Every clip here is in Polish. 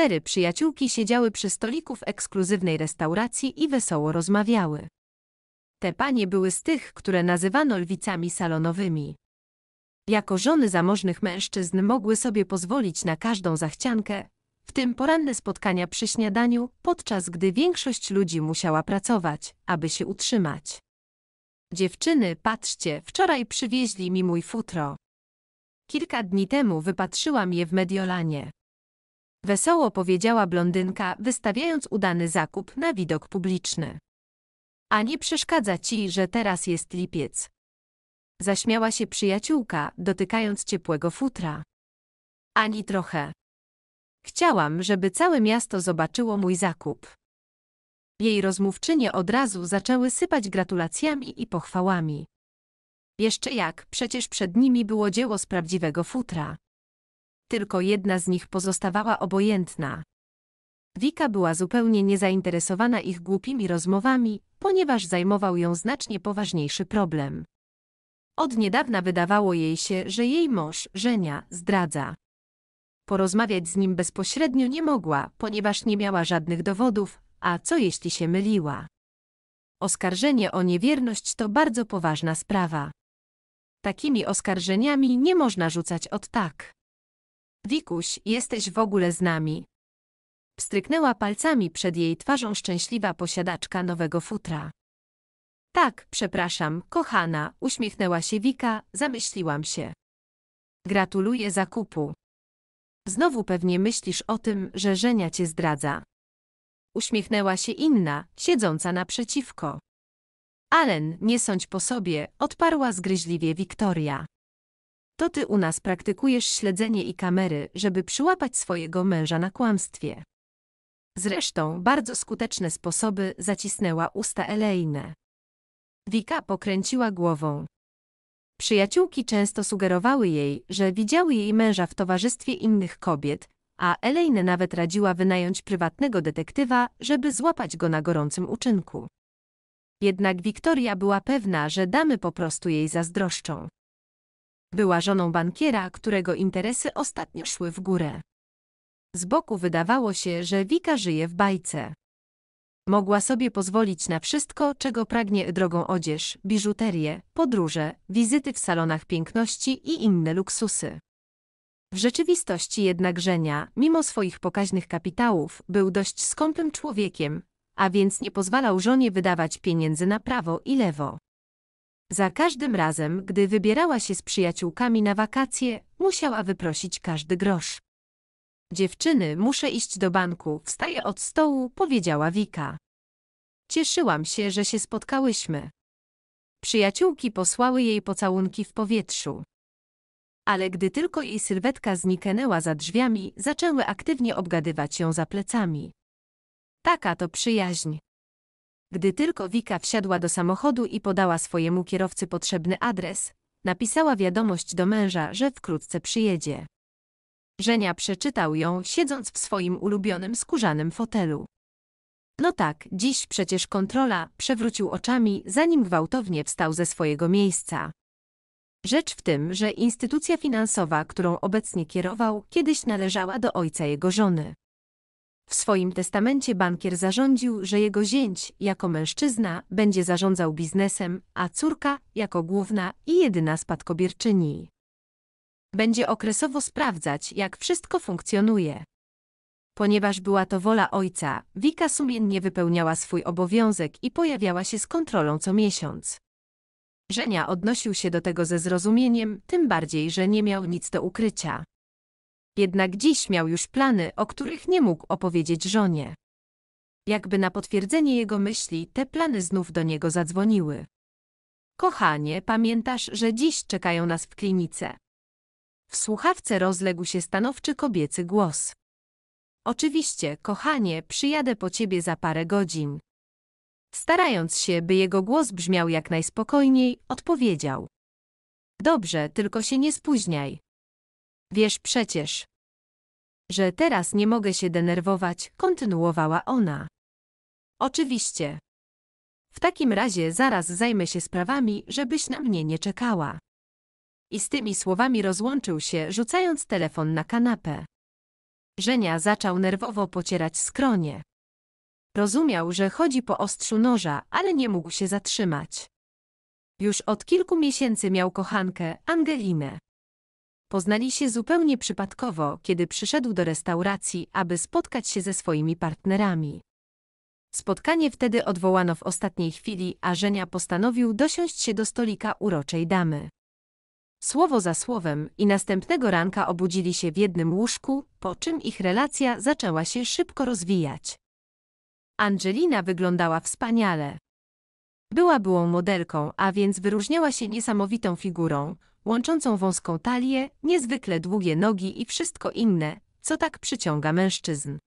Cztery przyjaciółki siedziały przy stoliku w ekskluzywnej restauracji i wesoło rozmawiały. Te panie były z tych, które nazywano lwicami salonowymi. Jako żony zamożnych mężczyzn mogły sobie pozwolić na każdą zachciankę, w tym poranne spotkania przy śniadaniu, podczas gdy większość ludzi musiała pracować, aby się utrzymać. Dziewczyny, patrzcie, wczoraj przywieźli mi mój futro. Kilka dni temu wypatrzyłam je w Mediolanie. Wesoło powiedziała blondynka, wystawiając udany zakup na widok publiczny. A nie przeszkadza ci, że teraz jest lipiec. Zaśmiała się przyjaciółka, dotykając ciepłego futra. Ani trochę. Chciałam, żeby całe miasto zobaczyło mój zakup. Jej rozmówczynie od razu zaczęły sypać gratulacjami i pochwałami. Jeszcze jak, przecież przed nimi było dzieło z prawdziwego futra tylko jedna z nich pozostawała obojętna. Wika była zupełnie niezainteresowana ich głupimi rozmowami, ponieważ zajmował ją znacznie poważniejszy problem. Od niedawna wydawało jej się, że jej mąż, Żenia, zdradza. Porozmawiać z nim bezpośrednio nie mogła, ponieważ nie miała żadnych dowodów, a co jeśli się myliła? Oskarżenie o niewierność to bardzo poważna sprawa. Takimi oskarżeniami nie można rzucać od tak. Wikuś, jesteś w ogóle z nami. Pstryknęła palcami przed jej twarzą szczęśliwa posiadaczka nowego futra. Tak, przepraszam, kochana, uśmiechnęła się Wika, zamyśliłam się. Gratuluję zakupu. Znowu pewnie myślisz o tym, że Żenia cię zdradza. Uśmiechnęła się inna, siedząca naprzeciwko. Alen, nie sądź po sobie, odparła zgryźliwie Wiktoria to ty u nas praktykujesz śledzenie i kamery, żeby przyłapać swojego męża na kłamstwie. Zresztą bardzo skuteczne sposoby zacisnęła usta Elejne. Wika pokręciła głową. Przyjaciółki często sugerowały jej, że widziały jej męża w towarzystwie innych kobiet, a Elejne nawet radziła wynająć prywatnego detektywa, żeby złapać go na gorącym uczynku. Jednak Wiktoria była pewna, że damy po prostu jej zazdroszczą. Była żoną bankiera, którego interesy ostatnio szły w górę. Z boku wydawało się, że Wika żyje w bajce. Mogła sobie pozwolić na wszystko, czego pragnie drogą odzież, biżuterię, podróże, wizyty w salonach piękności i inne luksusy. W rzeczywistości jednak Żenia, mimo swoich pokaźnych kapitałów, był dość skąpym człowiekiem, a więc nie pozwalał żonie wydawać pieniędzy na prawo i lewo. Za każdym razem, gdy wybierała się z przyjaciółkami na wakacje, musiała wyprosić każdy grosz. Dziewczyny, muszę iść do banku, wstaję od stołu, powiedziała Wika. Cieszyłam się, że się spotkałyśmy. Przyjaciółki posłały jej pocałunki w powietrzu. Ale gdy tylko jej sylwetka zniknęła za drzwiami, zaczęły aktywnie obgadywać ją za plecami. Taka to przyjaźń. Gdy tylko Wika wsiadła do samochodu i podała swojemu kierowcy potrzebny adres, napisała wiadomość do męża, że wkrótce przyjedzie. Żenia przeczytał ją, siedząc w swoim ulubionym skórzanym fotelu. No tak, dziś przecież kontrola, przewrócił oczami, zanim gwałtownie wstał ze swojego miejsca. Rzecz w tym, że instytucja finansowa, którą obecnie kierował, kiedyś należała do ojca jego żony. W swoim testamencie bankier zarządził, że jego zięć, jako mężczyzna, będzie zarządzał biznesem, a córka, jako główna i jedyna spadkobierczyni. Będzie okresowo sprawdzać, jak wszystko funkcjonuje. Ponieważ była to wola ojca, Wika sumiennie wypełniała swój obowiązek i pojawiała się z kontrolą co miesiąc. Żenia odnosił się do tego ze zrozumieniem, tym bardziej, że nie miał nic do ukrycia. Jednak dziś miał już plany, o których nie mógł opowiedzieć żonie. Jakby na potwierdzenie jego myśli, te plany znów do niego zadzwoniły. Kochanie, pamiętasz, że dziś czekają nas w klinice. W słuchawce rozległ się stanowczy kobiecy głos. Oczywiście, kochanie, przyjadę po ciebie za parę godzin. Starając się, by jego głos brzmiał jak najspokojniej, odpowiedział. Dobrze, tylko się nie spóźniaj. Wiesz przecież że teraz nie mogę się denerwować, kontynuowała ona. Oczywiście. W takim razie zaraz zajmę się sprawami, żebyś na mnie nie czekała. I z tymi słowami rozłączył się, rzucając telefon na kanapę. Żenia zaczął nerwowo pocierać skronie. Rozumiał, że chodzi po ostrzu noża, ale nie mógł się zatrzymać. Już od kilku miesięcy miał kochankę, Angelinę. Poznali się zupełnie przypadkowo, kiedy przyszedł do restauracji, aby spotkać się ze swoimi partnerami. Spotkanie wtedy odwołano w ostatniej chwili, a Żenia postanowił dosiąść się do stolika uroczej damy. Słowo za słowem i następnego ranka obudzili się w jednym łóżku, po czym ich relacja zaczęła się szybko rozwijać. Angelina wyglądała wspaniale. Była byłą modelką, a więc wyróżniała się niesamowitą figurą, łączącą wąską talię, niezwykle długie nogi i wszystko inne, co tak przyciąga mężczyzn.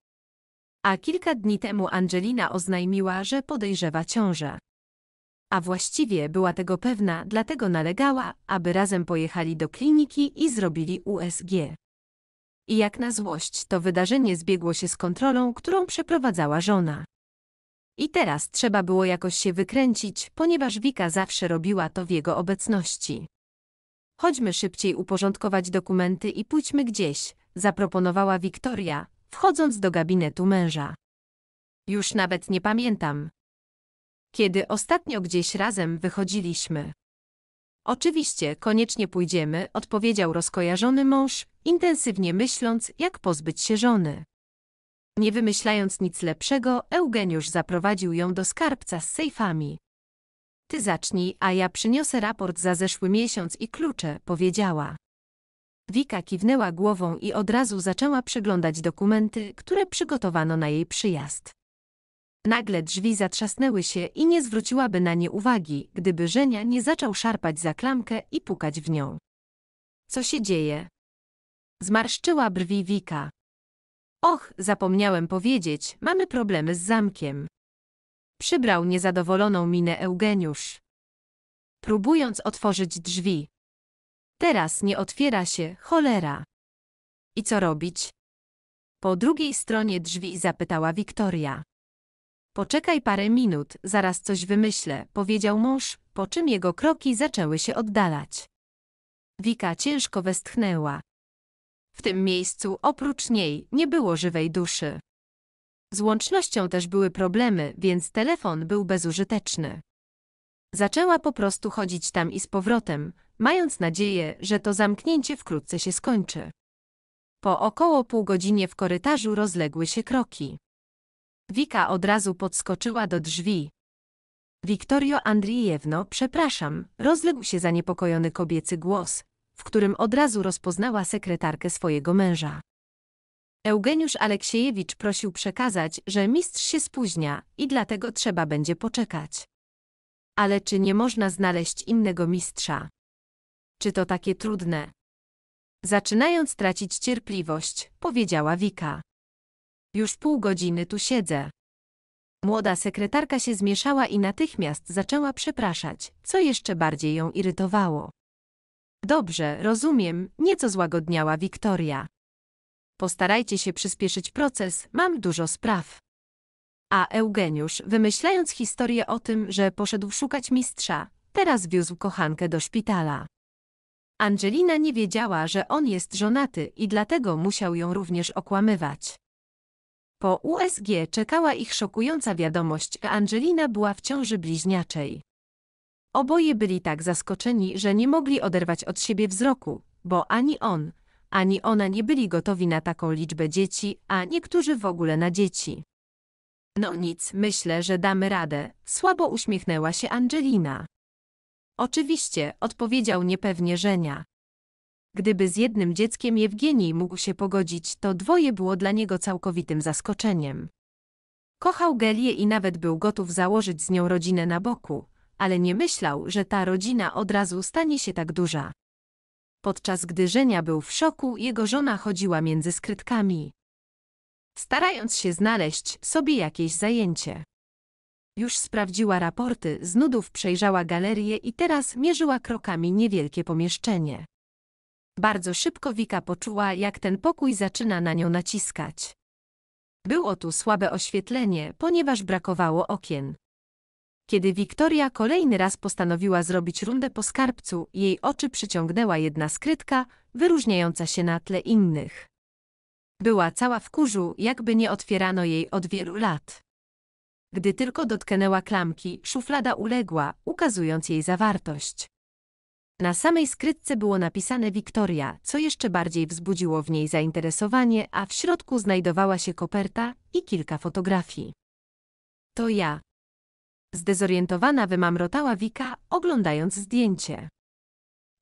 A kilka dni temu Angelina oznajmiła, że podejrzewa ciążę. A właściwie była tego pewna, dlatego nalegała, aby razem pojechali do kliniki i zrobili USG. I jak na złość, to wydarzenie zbiegło się z kontrolą, którą przeprowadzała żona. I teraz trzeba było jakoś się wykręcić, ponieważ Wika zawsze robiła to w jego obecności. Chodźmy szybciej uporządkować dokumenty i pójdźmy gdzieś, zaproponowała Wiktoria, wchodząc do gabinetu męża. Już nawet nie pamiętam. Kiedy ostatnio gdzieś razem wychodziliśmy. Oczywiście, koniecznie pójdziemy, odpowiedział rozkojarzony mąż, intensywnie myśląc, jak pozbyć się żony. Nie wymyślając nic lepszego, Eugeniusz zaprowadził ją do skarbca z sejfami. Ty zacznij, a ja przyniosę raport za zeszły miesiąc i klucze, powiedziała. Wika kiwnęła głową i od razu zaczęła przeglądać dokumenty, które przygotowano na jej przyjazd. Nagle drzwi zatrzasnęły się i nie zwróciłaby na nie uwagi, gdyby Żenia nie zaczął szarpać za klamkę i pukać w nią. Co się dzieje? Zmarszczyła brwi Wika. Och, zapomniałem powiedzieć, mamy problemy z zamkiem. Przybrał niezadowoloną minę Eugeniusz. Próbując otworzyć drzwi. Teraz nie otwiera się, cholera. I co robić? Po drugiej stronie drzwi zapytała Wiktoria. Poczekaj parę minut, zaraz coś wymyślę, powiedział mąż, po czym jego kroki zaczęły się oddalać. Wika ciężko westchnęła. W tym miejscu oprócz niej nie było żywej duszy. Z łącznością też były problemy, więc telefon był bezużyteczny. Zaczęła po prostu chodzić tam i z powrotem, mając nadzieję, że to zamknięcie wkrótce się skończy. Po około pół godzinie w korytarzu rozległy się kroki. Wika od razu podskoczyła do drzwi. Wiktorio Andrijewno, przepraszam, rozległ się zaniepokojony kobiecy głos, w którym od razu rozpoznała sekretarkę swojego męża. Eugeniusz Aleksiejewicz prosił przekazać, że mistrz się spóźnia i dlatego trzeba będzie poczekać. Ale czy nie można znaleźć innego mistrza? Czy to takie trudne? Zaczynając tracić cierpliwość, powiedziała Wika. Już pół godziny tu siedzę. Młoda sekretarka się zmieszała i natychmiast zaczęła przepraszać, co jeszcze bardziej ją irytowało. Dobrze, rozumiem, nieco złagodniała Wiktoria postarajcie się przyspieszyć proces, mam dużo spraw. A Eugeniusz, wymyślając historię o tym, że poszedł szukać mistrza, teraz wiózł kochankę do szpitala. Angelina nie wiedziała, że on jest żonaty i dlatego musiał ją również okłamywać. Po USG czekała ich szokująca wiadomość, a Angelina była w ciąży bliźniaczej. Oboje byli tak zaskoczeni, że nie mogli oderwać od siebie wzroku, bo ani on, ani ona nie byli gotowi na taką liczbę dzieci, a niektórzy w ogóle na dzieci. No nic, myślę, że damy radę, słabo uśmiechnęła się Angelina. Oczywiście, odpowiedział niepewnie Żenia. Gdyby z jednym dzieckiem Jewgenij mógł się pogodzić, to dwoje było dla niego całkowitym zaskoczeniem. Kochał Gelię i nawet był gotów założyć z nią rodzinę na boku, ale nie myślał, że ta rodzina od razu stanie się tak duża. Podczas gdy Żenia był w szoku, jego żona chodziła między skrytkami, starając się znaleźć sobie jakieś zajęcie. Już sprawdziła raporty, z nudów przejrzała galerię i teraz mierzyła krokami niewielkie pomieszczenie. Bardzo szybko Wika poczuła, jak ten pokój zaczyna na nią naciskać. Było tu słabe oświetlenie, ponieważ brakowało okien. Kiedy Wiktoria kolejny raz postanowiła zrobić rundę po skarbcu, jej oczy przyciągnęła jedna skrytka, wyróżniająca się na tle innych. Była cała w kurzu, jakby nie otwierano jej od wielu lat. Gdy tylko dotknęła klamki, szuflada uległa, ukazując jej zawartość. Na samej skrytce było napisane Wiktoria, co jeszcze bardziej wzbudziło w niej zainteresowanie, a w środku znajdowała się koperta i kilka fotografii. To ja, Zdezorientowana wymamrotała Wika, oglądając zdjęcie.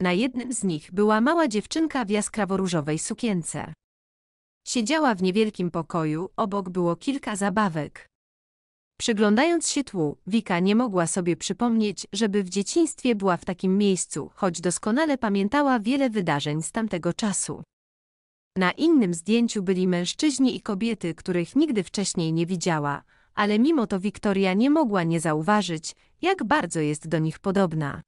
Na jednym z nich była mała dziewczynka w jaskrawo-różowej sukience. Siedziała w niewielkim pokoju, obok było kilka zabawek. Przyglądając się tłu, Wika nie mogła sobie przypomnieć, żeby w dzieciństwie była w takim miejscu, choć doskonale pamiętała wiele wydarzeń z tamtego czasu. Na innym zdjęciu byli mężczyźni i kobiety, których nigdy wcześniej nie widziała, ale mimo to Wiktoria nie mogła nie zauważyć, jak bardzo jest do nich podobna.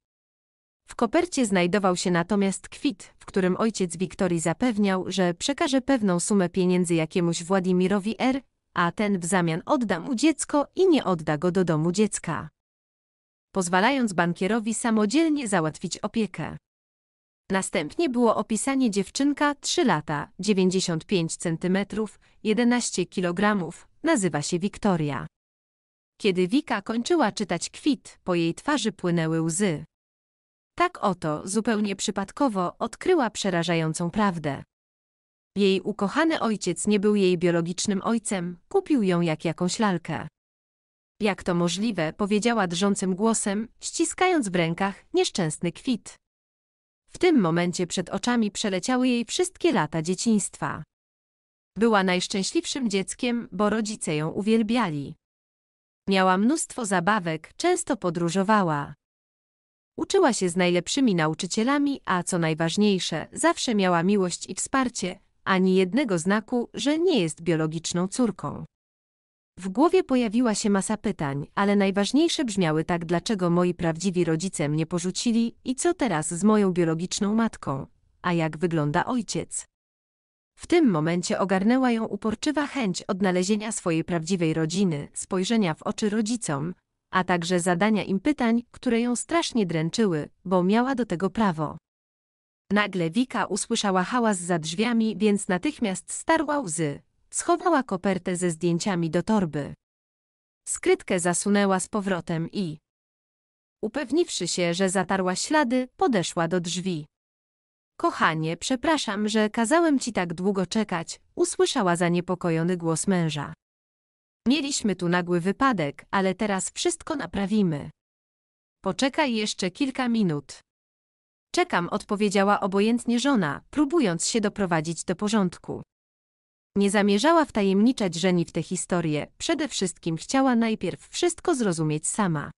W kopercie znajdował się natomiast kwit, w którym ojciec Wiktorii zapewniał, że przekaże pewną sumę pieniędzy jakiemuś Władimirowi R., a ten w zamian odda mu dziecko i nie odda go do domu dziecka. Pozwalając bankierowi samodzielnie załatwić opiekę. Następnie było opisanie dziewczynka 3 lata, 95 cm, 11 kg, Nazywa się Wiktoria. Kiedy Wika kończyła czytać kwit, po jej twarzy płynęły łzy. Tak oto, zupełnie przypadkowo, odkryła przerażającą prawdę. Jej ukochany ojciec nie był jej biologicznym ojcem, kupił ją jak jakąś lalkę. Jak to możliwe, powiedziała drżącym głosem, ściskając w rękach nieszczęsny kwit. W tym momencie przed oczami przeleciały jej wszystkie lata dzieciństwa. Była najszczęśliwszym dzieckiem, bo rodzice ją uwielbiali. Miała mnóstwo zabawek, często podróżowała. Uczyła się z najlepszymi nauczycielami, a co najważniejsze, zawsze miała miłość i wsparcie, ani jednego znaku, że nie jest biologiczną córką. W głowie pojawiła się masa pytań, ale najważniejsze brzmiały tak, dlaczego moi prawdziwi rodzice mnie porzucili i co teraz z moją biologiczną matką, a jak wygląda ojciec. W tym momencie ogarnęła ją uporczywa chęć odnalezienia swojej prawdziwej rodziny, spojrzenia w oczy rodzicom, a także zadania im pytań, które ją strasznie dręczyły, bo miała do tego prawo. Nagle Wika usłyszała hałas za drzwiami, więc natychmiast starła łzy. Schowała kopertę ze zdjęciami do torby. Skrytkę zasunęła z powrotem i, upewniwszy się, że zatarła ślady, podeszła do drzwi. Kochanie, przepraszam, że kazałem ci tak długo czekać, usłyszała zaniepokojony głos męża. Mieliśmy tu nagły wypadek, ale teraz wszystko naprawimy. Poczekaj jeszcze kilka minut. Czekam, odpowiedziała obojętnie żona, próbując się doprowadzić do porządku. Nie zamierzała wtajemniczać żeni w tę historię, przede wszystkim chciała najpierw wszystko zrozumieć sama.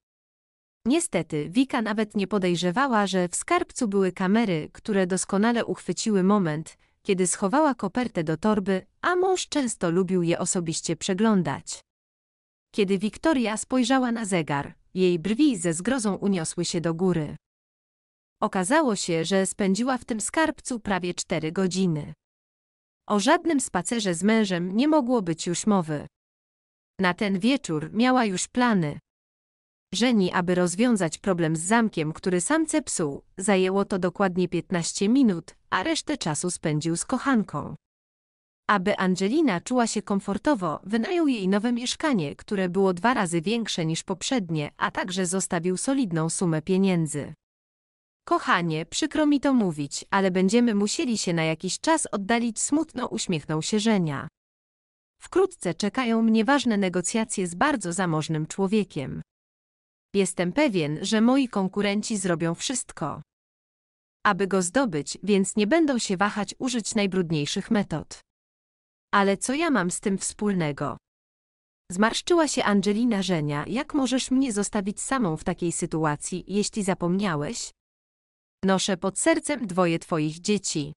Niestety, Wika nawet nie podejrzewała, że w skarbcu były kamery, które doskonale uchwyciły moment, kiedy schowała kopertę do torby, a mąż często lubił je osobiście przeglądać. Kiedy Wiktoria spojrzała na zegar, jej brwi ze zgrozą uniosły się do góry. Okazało się, że spędziła w tym skarbcu prawie cztery godziny. O żadnym spacerze z mężem nie mogło być już mowy. Na ten wieczór miała już plany, Żeni, aby rozwiązać problem z zamkiem, który samce psuł, zajęło to dokładnie 15 minut, a resztę czasu spędził z kochanką. Aby Angelina czuła się komfortowo, wynajął jej nowe mieszkanie, które było dwa razy większe niż poprzednie, a także zostawił solidną sumę pieniędzy. Kochanie, przykro mi to mówić, ale będziemy musieli się na jakiś czas oddalić, smutno uśmiechnął się Żenia. Wkrótce czekają mnie ważne negocjacje z bardzo zamożnym człowiekiem. Jestem pewien, że moi konkurenci zrobią wszystko, aby go zdobyć, więc nie będą się wahać użyć najbrudniejszych metod. Ale co ja mam z tym wspólnego? Zmarszczyła się Angelina Żenia, jak możesz mnie zostawić samą w takiej sytuacji, jeśli zapomniałeś? Noszę pod sercem dwoje twoich dzieci.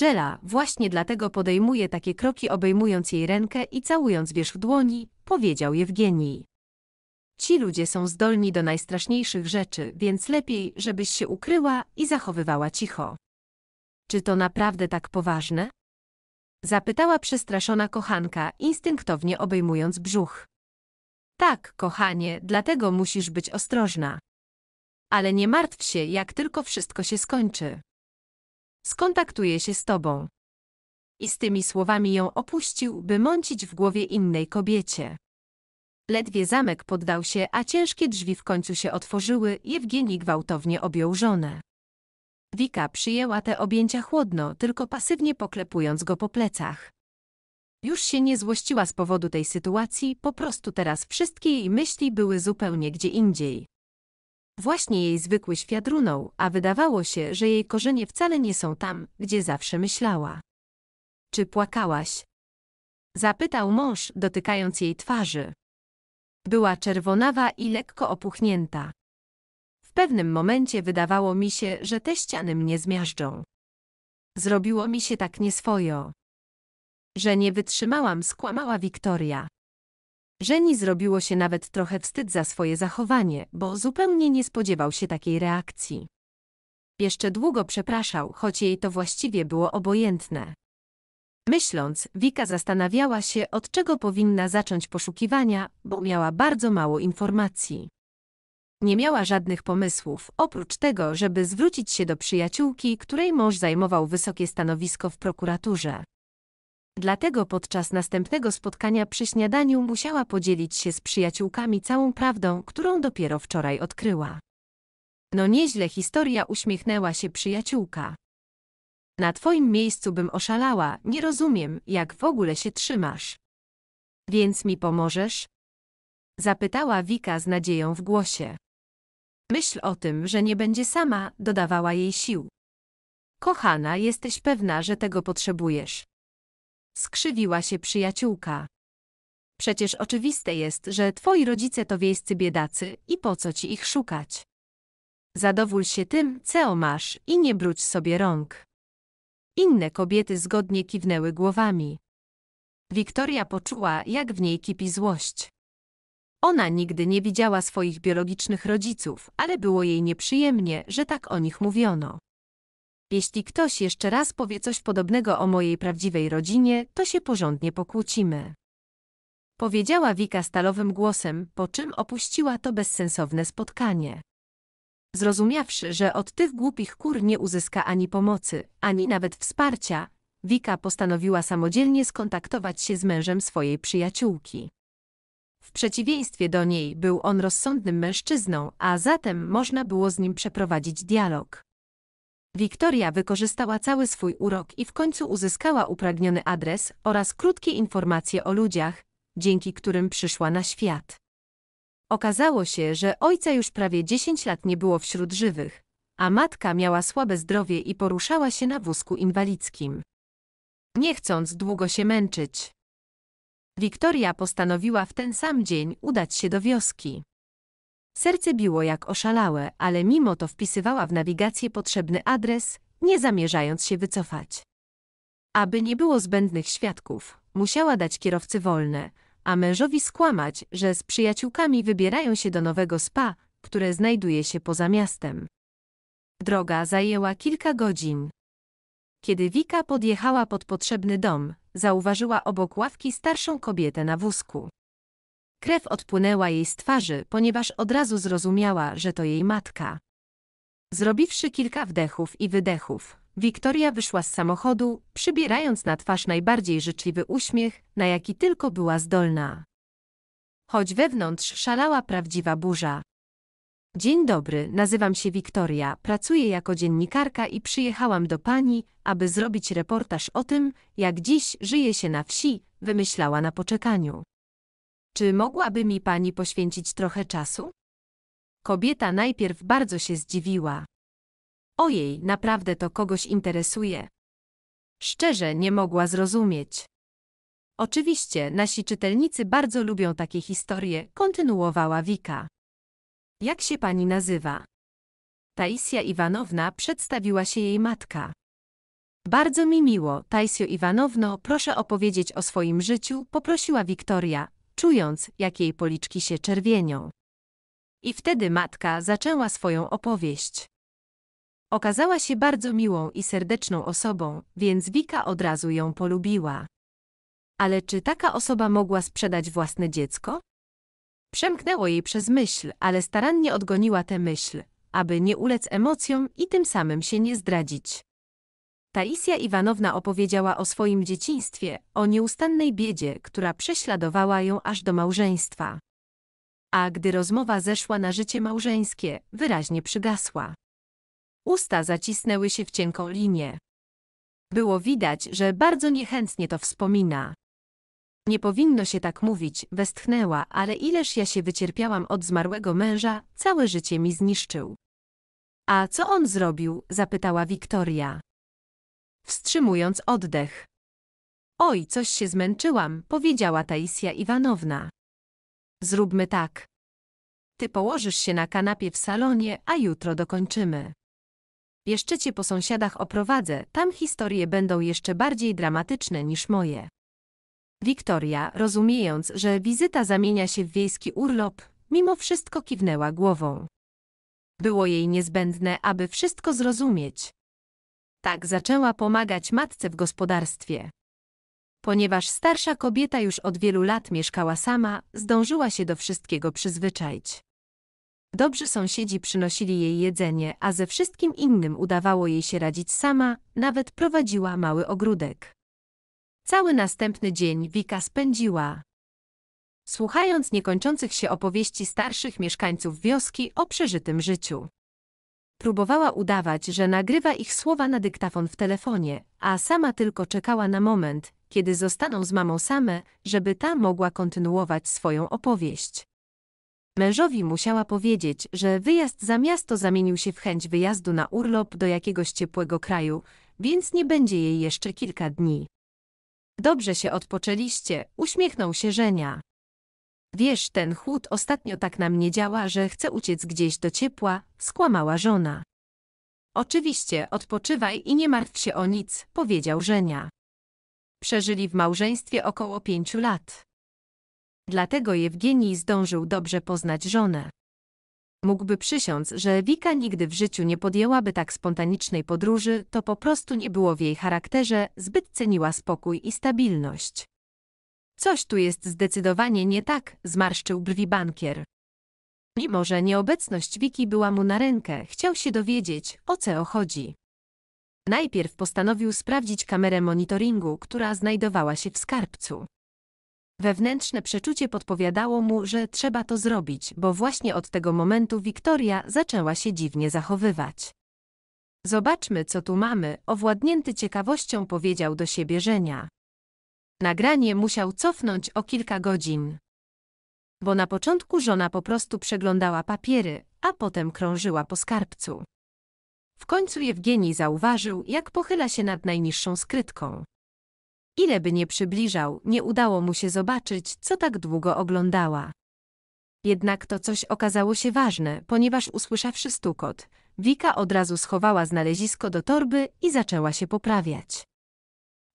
Jela, właśnie dlatego podejmuje takie kroki obejmując jej rękę i całując wierzch dłoni, powiedział Jewgenij. Ci ludzie są zdolni do najstraszniejszych rzeczy, więc lepiej, żebyś się ukryła i zachowywała cicho. Czy to naprawdę tak poważne? Zapytała przestraszona kochanka, instynktownie obejmując brzuch. Tak, kochanie, dlatego musisz być ostrożna. Ale nie martw się, jak tylko wszystko się skończy. Skontaktuję się z tobą. I z tymi słowami ją opuścił, by mącić w głowie innej kobiecie. Ledwie zamek poddał się, a ciężkie drzwi w końcu się otworzyły, Jewgeni gwałtownie objął żonę. Wika przyjęła te objęcia chłodno, tylko pasywnie poklepując go po plecach. Już się nie złościła z powodu tej sytuacji, po prostu teraz wszystkie jej myśli były zupełnie gdzie indziej. Właśnie jej zwykły świat runął, a wydawało się, że jej korzenie wcale nie są tam, gdzie zawsze myślała. Czy płakałaś? Zapytał mąż, dotykając jej twarzy. Była czerwonawa i lekko opuchnięta. W pewnym momencie wydawało mi się, że te ściany mnie zmiażdżą. Zrobiło mi się tak nieswojo. Że nie wytrzymałam, skłamała Wiktoria. Żeni zrobiło się nawet trochę wstyd za swoje zachowanie, bo zupełnie nie spodziewał się takiej reakcji. Jeszcze długo przepraszał, choć jej to właściwie było obojętne. Myśląc, Wika zastanawiała się, od czego powinna zacząć poszukiwania, bo miała bardzo mało informacji. Nie miała żadnych pomysłów, oprócz tego, żeby zwrócić się do przyjaciółki, której mąż zajmował wysokie stanowisko w prokuraturze. Dlatego podczas następnego spotkania przy śniadaniu musiała podzielić się z przyjaciółkami całą prawdą, którą dopiero wczoraj odkryła. No nieźle historia uśmiechnęła się przyjaciółka. Na twoim miejscu bym oszalała, nie rozumiem, jak w ogóle się trzymasz. Więc mi pomożesz? Zapytała Wika z nadzieją w głosie. Myśl o tym, że nie będzie sama, dodawała jej sił. Kochana, jesteś pewna, że tego potrzebujesz. Skrzywiła się przyjaciółka. Przecież oczywiste jest, że twoi rodzice to wiejscy biedacy i po co ci ich szukać. Zadowól się tym, co masz i nie brudź sobie rąk. Inne kobiety zgodnie kiwnęły głowami. Wiktoria poczuła, jak w niej kipi złość. Ona nigdy nie widziała swoich biologicznych rodziców, ale było jej nieprzyjemnie, że tak o nich mówiono. Jeśli ktoś jeszcze raz powie coś podobnego o mojej prawdziwej rodzinie, to się porządnie pokłócimy. Powiedziała Wika stalowym głosem, po czym opuściła to bezsensowne spotkanie. Zrozumiawszy, że od tych głupich kur nie uzyska ani pomocy, ani nawet wsparcia, Wika postanowiła samodzielnie skontaktować się z mężem swojej przyjaciółki. W przeciwieństwie do niej był on rozsądnym mężczyzną, a zatem można było z nim przeprowadzić dialog. Wiktoria wykorzystała cały swój urok i w końcu uzyskała upragniony adres oraz krótkie informacje o ludziach, dzięki którym przyszła na świat. Okazało się, że ojca już prawie 10 lat nie było wśród żywych, a matka miała słabe zdrowie i poruszała się na wózku inwalidzkim. Nie chcąc długo się męczyć, Wiktoria postanowiła w ten sam dzień udać się do wioski. Serce biło jak oszalałe, ale mimo to wpisywała w nawigację potrzebny adres, nie zamierzając się wycofać. Aby nie było zbędnych świadków, musiała dać kierowcy wolne, a mężowi skłamać, że z przyjaciółkami wybierają się do nowego spa, które znajduje się poza miastem. Droga zajęła kilka godzin. Kiedy Wika podjechała pod potrzebny dom, zauważyła obok ławki starszą kobietę na wózku. Krew odpłynęła jej z twarzy, ponieważ od razu zrozumiała, że to jej matka. Zrobiwszy kilka wdechów i wydechów, Wiktoria wyszła z samochodu, przybierając na twarz najbardziej życzliwy uśmiech, na jaki tylko była zdolna. Choć wewnątrz szalała prawdziwa burza. Dzień dobry, nazywam się Wiktoria, pracuję jako dziennikarka i przyjechałam do pani, aby zrobić reportaż o tym, jak dziś żyje się na wsi, wymyślała na poczekaniu. Czy mogłaby mi pani poświęcić trochę czasu? Kobieta najpierw bardzo się zdziwiła. Ojej, naprawdę to kogoś interesuje. Szczerze nie mogła zrozumieć. Oczywiście nasi czytelnicy bardzo lubią takie historie, kontynuowała Wika. Jak się pani nazywa? Taisja Iwanowna przedstawiła się jej matka. Bardzo mi miło, Taisjo Iwanowno, proszę opowiedzieć o swoim życiu, poprosiła Wiktoria, czując, jak jej policzki się czerwienią. I wtedy matka zaczęła swoją opowieść. Okazała się bardzo miłą i serdeczną osobą, więc Wika od razu ją polubiła. Ale czy taka osoba mogła sprzedać własne dziecko? Przemknęło jej przez myśl, ale starannie odgoniła tę myśl, aby nie ulec emocjom i tym samym się nie zdradzić. Taisja Iwanowna opowiedziała o swoim dzieciństwie, o nieustannej biedzie, która prześladowała ją aż do małżeństwa. A gdy rozmowa zeszła na życie małżeńskie, wyraźnie przygasła. Usta zacisnęły się w cienką linię. Było widać, że bardzo niechętnie to wspomina. Nie powinno się tak mówić, westchnęła, ale ileż ja się wycierpiałam od zmarłego męża, całe życie mi zniszczył. A co on zrobił? zapytała Wiktoria. Wstrzymując oddech. Oj, coś się zmęczyłam, powiedziała Taisja Iwanowna. Zróbmy tak. Ty położysz się na kanapie w salonie, a jutro dokończymy. Jeszcze cię po sąsiadach oprowadzę, tam historie będą jeszcze bardziej dramatyczne niż moje. Wiktoria, rozumiejąc, że wizyta zamienia się w wiejski urlop, mimo wszystko kiwnęła głową. Było jej niezbędne, aby wszystko zrozumieć. Tak zaczęła pomagać matce w gospodarstwie. Ponieważ starsza kobieta już od wielu lat mieszkała sama, zdążyła się do wszystkiego przyzwyczaić. Dobrzy sąsiedzi przynosili jej jedzenie, a ze wszystkim innym udawało jej się radzić sama, nawet prowadziła mały ogródek. Cały następny dzień Wika spędziła słuchając niekończących się opowieści starszych mieszkańców wioski o przeżytym życiu. Próbowała udawać, że nagrywa ich słowa na dyktafon w telefonie, a sama tylko czekała na moment, kiedy zostaną z mamą same, żeby ta mogła kontynuować swoją opowieść. Mężowi musiała powiedzieć, że wyjazd za miasto zamienił się w chęć wyjazdu na urlop do jakiegoś ciepłego kraju, więc nie będzie jej jeszcze kilka dni. Dobrze się odpoczęliście, uśmiechnął się Żenia. Wiesz, ten chłód ostatnio tak na mnie działa, że chcę uciec gdzieś do ciepła, skłamała żona. Oczywiście, odpoczywaj i nie martw się o nic, powiedział Żenia. Przeżyli w małżeństwie około pięciu lat. Dlatego Jewgenij zdążył dobrze poznać żonę. Mógłby przysiąc, że Wika nigdy w życiu nie podjęłaby tak spontanicznej podróży, to po prostu nie było w jej charakterze, zbyt ceniła spokój i stabilność. Coś tu jest zdecydowanie nie tak, zmarszczył brwi bankier. Mimo, że nieobecność Wiki była mu na rękę, chciał się dowiedzieć, o co chodzi. Najpierw postanowił sprawdzić kamerę monitoringu, która znajdowała się w skarbcu. Wewnętrzne przeczucie podpowiadało mu, że trzeba to zrobić, bo właśnie od tego momentu Wiktoria zaczęła się dziwnie zachowywać. Zobaczmy, co tu mamy, owładnięty ciekawością powiedział do siebie Żenia. Nagranie musiał cofnąć o kilka godzin. Bo na początku żona po prostu przeglądała papiery, a potem krążyła po skarbcu. W końcu Jewgeni zauważył, jak pochyla się nad najniższą skrytką. Ile by nie przybliżał, nie udało mu się zobaczyć, co tak długo oglądała. Jednak to coś okazało się ważne, ponieważ usłyszawszy stukot, Wika od razu schowała znalezisko do torby i zaczęła się poprawiać.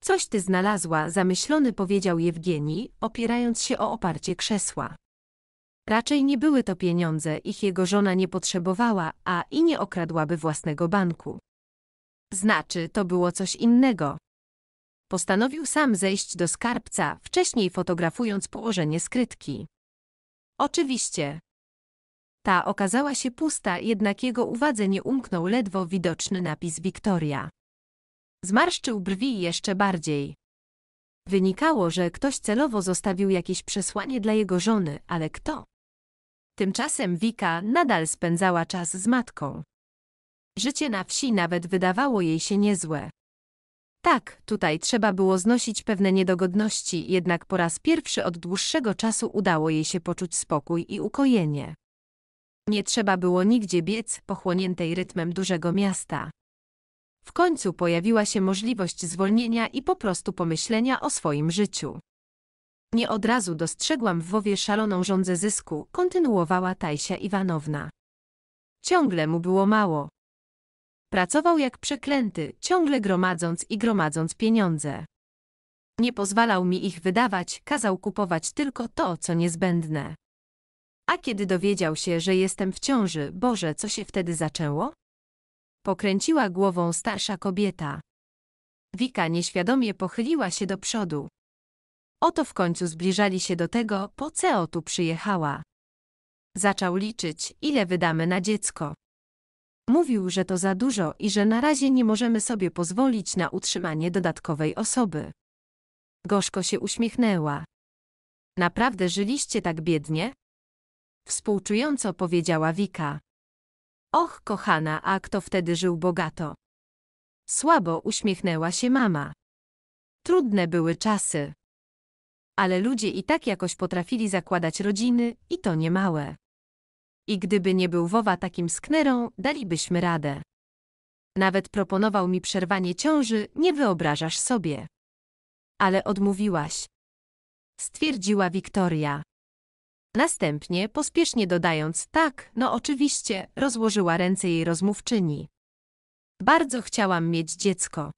Coś ty znalazła, zamyślony powiedział Jewgeni, opierając się o oparcie krzesła. Raczej nie były to pieniądze, ich jego żona nie potrzebowała, a i nie okradłaby własnego banku. Znaczy, to było coś innego. Postanowił sam zejść do skarbca, wcześniej fotografując położenie skrytki. Oczywiście. Ta okazała się pusta, jednak jego uwadze nie umknął ledwo widoczny napis Wiktoria. Zmarszczył brwi jeszcze bardziej. Wynikało, że ktoś celowo zostawił jakieś przesłanie dla jego żony, ale kto? Tymczasem Wika nadal spędzała czas z matką. Życie na wsi nawet wydawało jej się niezłe. Tak, tutaj trzeba było znosić pewne niedogodności, jednak po raz pierwszy od dłuższego czasu udało jej się poczuć spokój i ukojenie. Nie trzeba było nigdzie biec, pochłoniętej rytmem dużego miasta. W końcu pojawiła się możliwość zwolnienia i po prostu pomyślenia o swoim życiu. Nie od razu dostrzegłam w Wowie szaloną żądzę zysku, kontynuowała Tajsia Iwanowna. Ciągle mu było mało, Pracował jak przeklęty, ciągle gromadząc i gromadząc pieniądze. Nie pozwalał mi ich wydawać, kazał kupować tylko to, co niezbędne. A kiedy dowiedział się, że jestem w ciąży, Boże, co się wtedy zaczęło? Pokręciła głową starsza kobieta. Wika nieświadomie pochyliła się do przodu. Oto w końcu zbliżali się do tego, po co tu przyjechała. Zaczął liczyć, ile wydamy na dziecko. Mówił, że to za dużo i że na razie nie możemy sobie pozwolić na utrzymanie dodatkowej osoby. Gorzko się uśmiechnęła. Naprawdę żyliście tak biednie? Współczująco powiedziała Wika. Och, kochana, a kto wtedy żył bogato? Słabo uśmiechnęła się mama. Trudne były czasy. Ale ludzie i tak jakoś potrafili zakładać rodziny, i to niemałe. I gdyby nie był Wowa takim sknerą, dalibyśmy radę. Nawet proponował mi przerwanie ciąży, nie wyobrażasz sobie. Ale odmówiłaś. Stwierdziła Wiktoria. Następnie, pospiesznie dodając, tak, no oczywiście, rozłożyła ręce jej rozmówczyni. Bardzo chciałam mieć dziecko.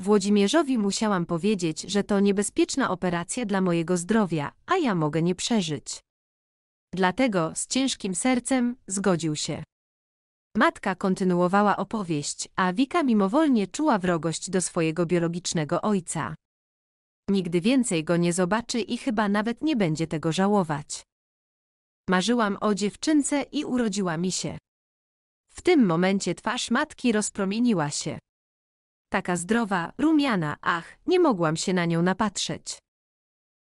Włodzimierzowi musiałam powiedzieć, że to niebezpieczna operacja dla mojego zdrowia, a ja mogę nie przeżyć. Dlatego z ciężkim sercem zgodził się. Matka kontynuowała opowieść, a Wika mimowolnie czuła wrogość do swojego biologicznego ojca. Nigdy więcej go nie zobaczy i chyba nawet nie będzie tego żałować. Marzyłam o dziewczynce i urodziła mi się. W tym momencie twarz matki rozpromieniła się. Taka zdrowa, rumiana, ach, nie mogłam się na nią napatrzeć.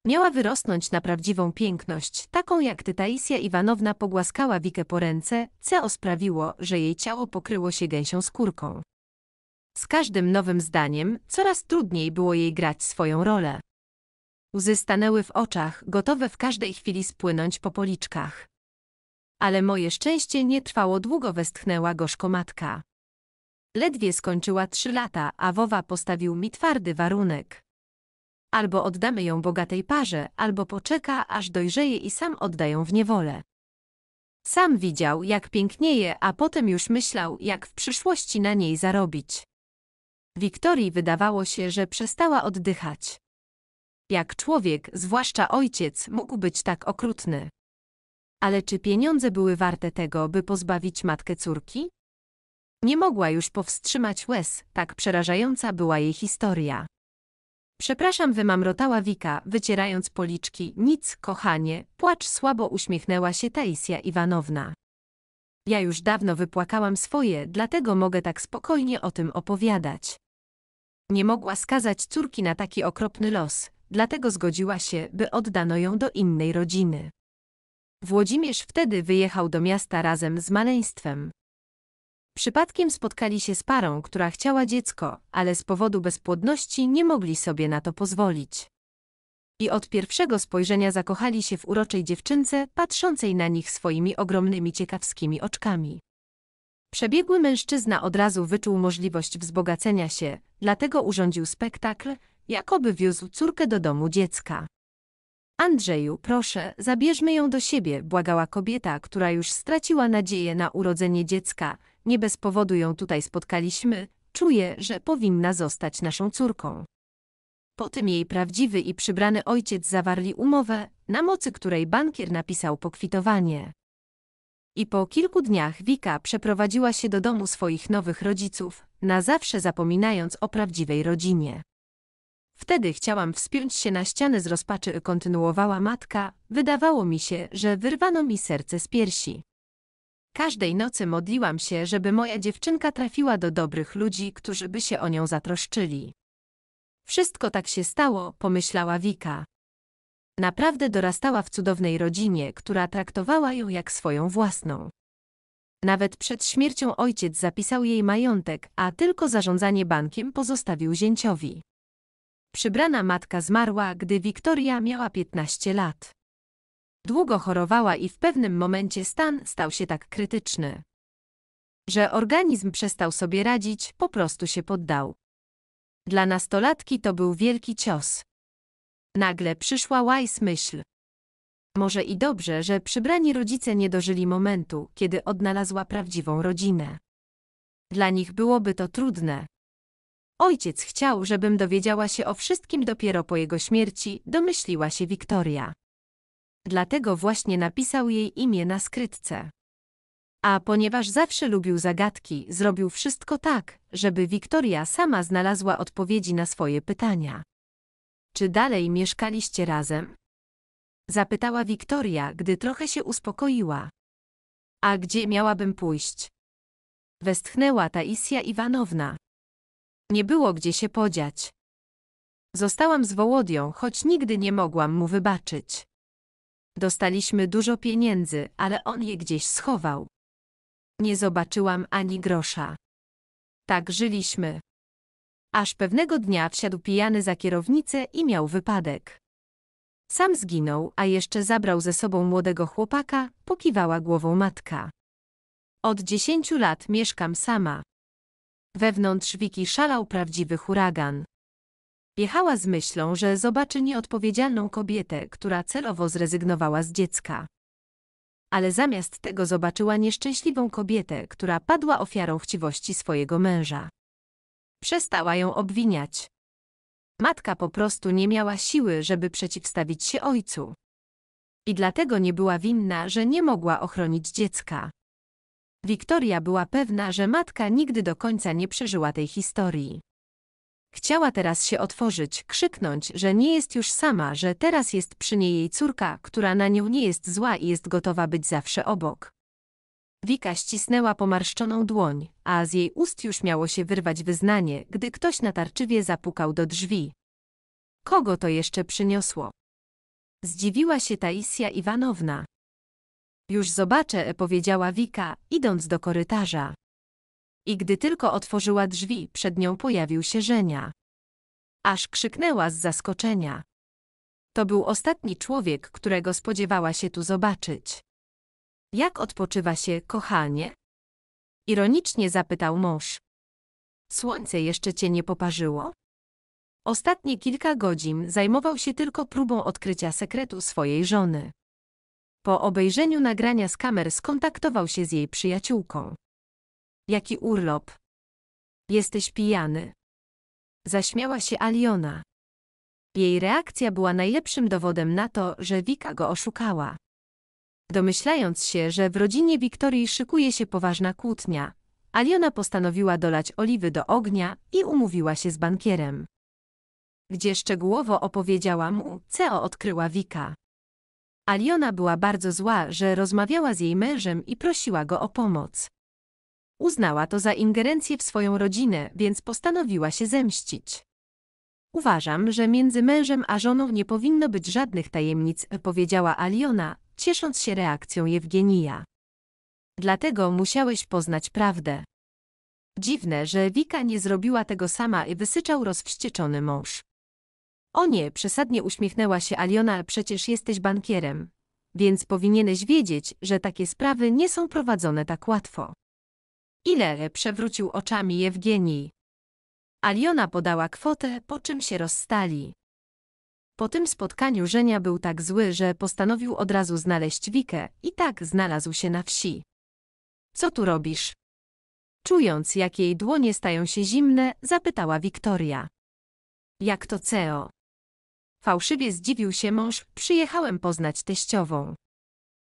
Miała wyrosnąć na prawdziwą piękność, taką jak Tytaisja Iwanowna pogłaskała Wikę po ręce, co sprawiło, że jej ciało pokryło się gęsią skórką. Z każdym nowym zdaniem coraz trudniej było jej grać swoją rolę. Łzy stanęły w oczach, gotowe w każdej chwili spłynąć po policzkach. Ale moje szczęście nie trwało długo, westchnęła gorzko matka. Ledwie skończyła trzy lata, a Wowa postawił mi twardy warunek. Albo oddamy ją bogatej parze, albo poczeka, aż dojrzeje i sam oddają w niewolę. Sam widział, jak pięknieje, a potem już myślał, jak w przyszłości na niej zarobić. Wiktorii wydawało się, że przestała oddychać. Jak człowiek, zwłaszcza ojciec, mógł być tak okrutny. Ale czy pieniądze były warte tego, by pozbawić matkę córki? Nie mogła już powstrzymać łez, tak przerażająca była jej historia. Przepraszam, wymamrotała Wika, wycierając policzki. Nic, kochanie, płacz słabo uśmiechnęła się Taisja Iwanowna. Ja już dawno wypłakałam swoje, dlatego mogę tak spokojnie o tym opowiadać. Nie mogła skazać córki na taki okropny los, dlatego zgodziła się, by oddano ją do innej rodziny. Włodzimierz wtedy wyjechał do miasta razem z maleństwem. Przypadkiem spotkali się z parą, która chciała dziecko, ale z powodu bezpłodności nie mogli sobie na to pozwolić. I od pierwszego spojrzenia zakochali się w uroczej dziewczynce, patrzącej na nich swoimi ogromnymi ciekawskimi oczkami. Przebiegły mężczyzna od razu wyczuł możliwość wzbogacenia się, dlatego urządził spektakl, jakoby wiózł córkę do domu dziecka. Andrzeju, proszę, zabierzmy ją do siebie, błagała kobieta, która już straciła nadzieję na urodzenie dziecka, nie bez powodu ją tutaj spotkaliśmy, czuję, że powinna zostać naszą córką. Po tym jej prawdziwy i przybrany ojciec zawarli umowę, na mocy której bankier napisał pokwitowanie. I po kilku dniach Wika przeprowadziła się do domu swoich nowych rodziców, na zawsze zapominając o prawdziwej rodzinie. Wtedy chciałam wspiąć się na ścianę z rozpaczy, kontynuowała matka, wydawało mi się, że wyrwano mi serce z piersi. Każdej nocy modliłam się, żeby moja dziewczynka trafiła do dobrych ludzi, którzy by się o nią zatroszczyli. Wszystko tak się stało, pomyślała Wika. Naprawdę dorastała w cudownej rodzinie, która traktowała ją jak swoją własną. Nawet przed śmiercią ojciec zapisał jej majątek, a tylko zarządzanie bankiem pozostawił zięciowi. Przybrana matka zmarła, gdy Wiktoria miała 15 lat. Długo chorowała i w pewnym momencie stan stał się tak krytyczny, że organizm przestał sobie radzić, po prostu się poddał. Dla nastolatki to był wielki cios. Nagle przyszła łajs myśl. Może i dobrze, że przybrani rodzice nie dożyli momentu, kiedy odnalazła prawdziwą rodzinę. Dla nich byłoby to trudne. Ojciec chciał, żebym dowiedziała się o wszystkim dopiero po jego śmierci, domyśliła się Wiktoria dlatego właśnie napisał jej imię na skrytce. A ponieważ zawsze lubił zagadki, zrobił wszystko tak, żeby Wiktoria sama znalazła odpowiedzi na swoje pytania. Czy dalej mieszkaliście razem? Zapytała Wiktoria, gdy trochę się uspokoiła. A gdzie miałabym pójść? Westchnęła Taisja Iwanowna. Nie było gdzie się podziać. Zostałam z Wołodią, choć nigdy nie mogłam mu wybaczyć. Dostaliśmy dużo pieniędzy, ale on je gdzieś schował. Nie zobaczyłam ani grosza. Tak żyliśmy. Aż pewnego dnia wsiadł pijany za kierownicę i miał wypadek. Sam zginął, a jeszcze zabrał ze sobą młodego chłopaka, pokiwała głową matka. Od dziesięciu lat mieszkam sama. Wewnątrz wiki szalał prawdziwy huragan. Jechała z myślą, że zobaczy nieodpowiedzialną kobietę, która celowo zrezygnowała z dziecka. Ale zamiast tego zobaczyła nieszczęśliwą kobietę, która padła ofiarą chciwości swojego męża. Przestała ją obwiniać. Matka po prostu nie miała siły, żeby przeciwstawić się ojcu. I dlatego nie była winna, że nie mogła ochronić dziecka. Wiktoria była pewna, że matka nigdy do końca nie przeżyła tej historii. Chciała teraz się otworzyć, krzyknąć, że nie jest już sama, że teraz jest przy niej jej córka, która na nią nie jest zła i jest gotowa być zawsze obok. Wika ścisnęła pomarszczoną dłoń, a z jej ust już miało się wyrwać wyznanie, gdy ktoś natarczywie zapukał do drzwi. Kogo to jeszcze przyniosło? Zdziwiła się Taisja Iwanowna. Już zobaczę, powiedziała Wika, idąc do korytarza. I gdy tylko otworzyła drzwi, przed nią pojawił się Żenia. Aż krzyknęła z zaskoczenia. To był ostatni człowiek, którego spodziewała się tu zobaczyć. Jak odpoczywa się, kochanie? Ironicznie zapytał mąż. Słońce jeszcze cię nie poparzyło? Ostatnie kilka godzin zajmował się tylko próbą odkrycia sekretu swojej żony. Po obejrzeniu nagrania z kamer skontaktował się z jej przyjaciółką. Jaki urlop? Jesteś pijany. Zaśmiała się Aliona. Jej reakcja była najlepszym dowodem na to, że Wika go oszukała. Domyślając się, że w rodzinie Wiktorii szykuje się poważna kłótnia, Aliona postanowiła dolać oliwy do ognia i umówiła się z bankierem. Gdzie szczegółowo opowiedziała mu, co odkryła Wika. Aliona była bardzo zła, że rozmawiała z jej mężem i prosiła go o pomoc. Uznała to za ingerencję w swoją rodzinę, więc postanowiła się zemścić. Uważam, że między mężem a żoną nie powinno być żadnych tajemnic, powiedziała Aliona, ciesząc się reakcją Jewgenija. Dlatego musiałeś poznać prawdę. Dziwne, że Wika nie zrobiła tego sama i wysyczał rozwścieczony mąż. O nie, przesadnie uśmiechnęła się Aliona, przecież jesteś bankierem, więc powinieneś wiedzieć, że takie sprawy nie są prowadzone tak łatwo. Ile przewrócił oczami Jewgenii. Aliona podała kwotę, po czym się rozstali. Po tym spotkaniu Żenia był tak zły, że postanowił od razu znaleźć Wikę i tak znalazł się na wsi. Co tu robisz? Czując, jak jej dłonie stają się zimne, zapytała Wiktoria. Jak to CEO? Fałszywie zdziwił się mąż, przyjechałem poznać teściową.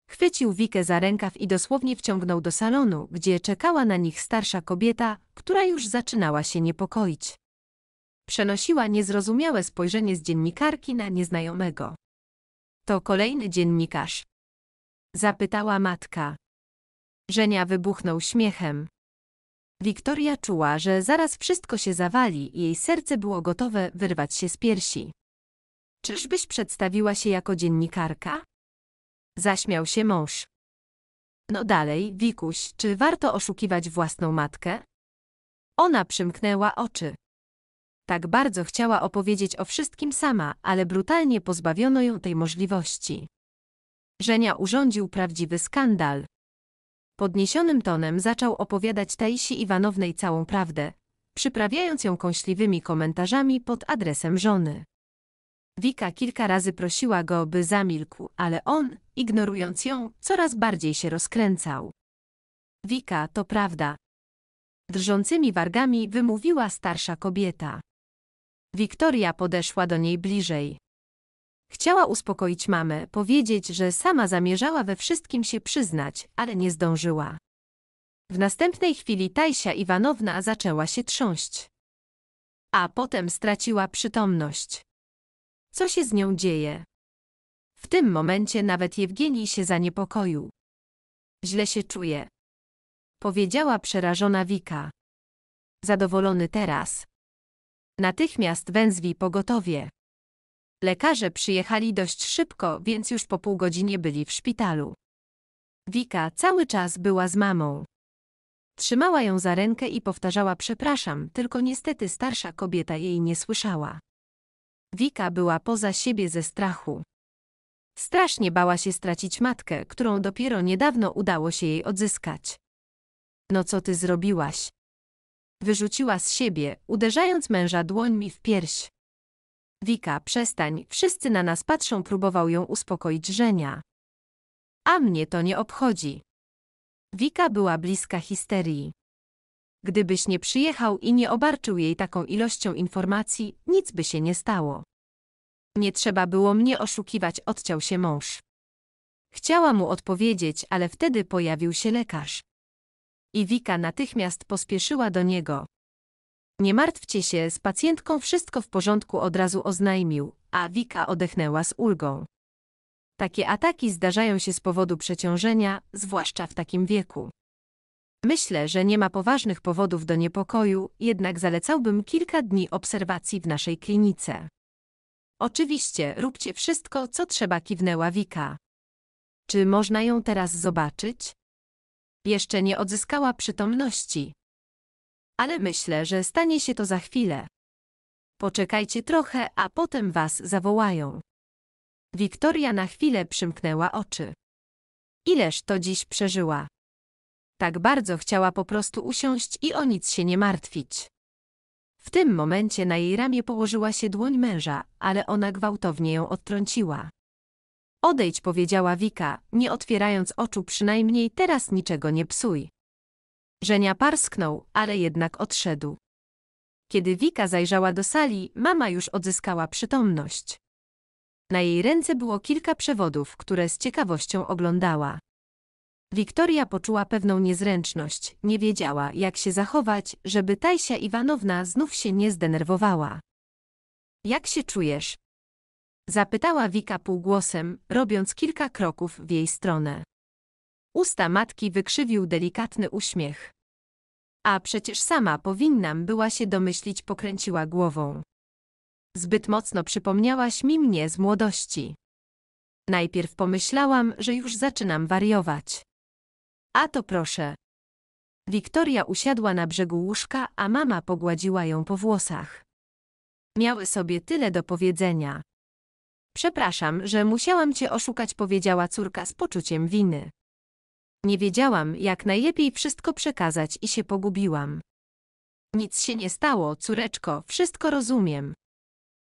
Chwycił Wikę za rękaw i dosłownie wciągnął do salonu, gdzie czekała na nich starsza kobieta, która już zaczynała się niepokoić. Przenosiła niezrozumiałe spojrzenie z dziennikarki na nieznajomego. To kolejny dziennikarz. Zapytała matka. Żenia wybuchnął śmiechem. Wiktoria czuła, że zaraz wszystko się zawali i jej serce było gotowe wyrwać się z piersi. Czyżbyś przedstawiła się jako dziennikarka? Zaśmiał się mąż. No dalej, Wikuś, czy warto oszukiwać własną matkę? Ona przymknęła oczy. Tak bardzo chciała opowiedzieć o wszystkim sama, ale brutalnie pozbawiono ją tej możliwości. Żenia urządził prawdziwy skandal. Podniesionym tonem zaczął opowiadać Taisi Iwanownej całą prawdę, przyprawiając ją kąśliwymi komentarzami pod adresem żony. Wika kilka razy prosiła go, by zamilkł, ale on, ignorując ją, coraz bardziej się rozkręcał. Wika, to prawda. Drżącymi wargami wymówiła starsza kobieta. Wiktoria podeszła do niej bliżej. Chciała uspokoić mamę, powiedzieć, że sama zamierzała we wszystkim się przyznać, ale nie zdążyła. W następnej chwili Tajsia Iwanowna zaczęła się trząść. A potem straciła przytomność. Co się z nią dzieje? W tym momencie nawet Jewgeni się zaniepokoił. Źle się czuję. Powiedziała przerażona Wika. Zadowolony teraz. Natychmiast węzwi pogotowie. Lekarze przyjechali dość szybko, więc już po pół godzinie byli w szpitalu. Wika cały czas była z mamą. Trzymała ją za rękę i powtarzała przepraszam, tylko niestety starsza kobieta jej nie słyszała. Wika była poza siebie ze strachu. Strasznie bała się stracić matkę, którą dopiero niedawno udało się jej odzyskać. No co ty zrobiłaś? Wyrzuciła z siebie, uderzając męża dłońmi w pierś. Wika, przestań, wszyscy na nas patrzą, próbował ją uspokoić Żenia. A mnie to nie obchodzi. Wika była bliska histerii. Gdybyś nie przyjechał i nie obarczył jej taką ilością informacji, nic by się nie stało. Nie trzeba było mnie oszukiwać, odciął się mąż. Chciała mu odpowiedzieć, ale wtedy pojawił się lekarz. I Wika natychmiast pospieszyła do niego. Nie martwcie się, z pacjentką wszystko w porządku od razu oznajmił, a Wika odechnęła z ulgą. Takie ataki zdarzają się z powodu przeciążenia, zwłaszcza w takim wieku. Myślę, że nie ma poważnych powodów do niepokoju, jednak zalecałbym kilka dni obserwacji w naszej klinice. Oczywiście, róbcie wszystko, co trzeba kiwnęła Wika. Czy można ją teraz zobaczyć? Jeszcze nie odzyskała przytomności. Ale myślę, że stanie się to za chwilę. Poczekajcie trochę, a potem was zawołają. Wiktoria na chwilę przymknęła oczy. Ileż to dziś przeżyła. Tak bardzo chciała po prostu usiąść i o nic się nie martwić. W tym momencie na jej ramię położyła się dłoń męża, ale ona gwałtownie ją odtrąciła. Odejdź, powiedziała Wika, nie otwierając oczu przynajmniej teraz niczego nie psuj. Żenia parsknął, ale jednak odszedł. Kiedy Wika zajrzała do sali, mama już odzyskała przytomność. Na jej ręce było kilka przewodów, które z ciekawością oglądała. Wiktoria poczuła pewną niezręczność, nie wiedziała, jak się zachować, żeby Tajsia Iwanowna znów się nie zdenerwowała. Jak się czujesz? Zapytała Wika półgłosem, robiąc kilka kroków w jej stronę. Usta matki wykrzywił delikatny uśmiech. A przecież sama powinnam była się domyślić, pokręciła głową. Zbyt mocno przypomniałaś mi mnie z młodości. Najpierw pomyślałam, że już zaczynam wariować. A to proszę. Wiktoria usiadła na brzegu łóżka, a mama pogładziła ją po włosach. Miały sobie tyle do powiedzenia. Przepraszam, że musiałam cię oszukać, powiedziała córka z poczuciem winy. Nie wiedziałam, jak najlepiej wszystko przekazać i się pogubiłam. Nic się nie stało, córeczko, wszystko rozumiem.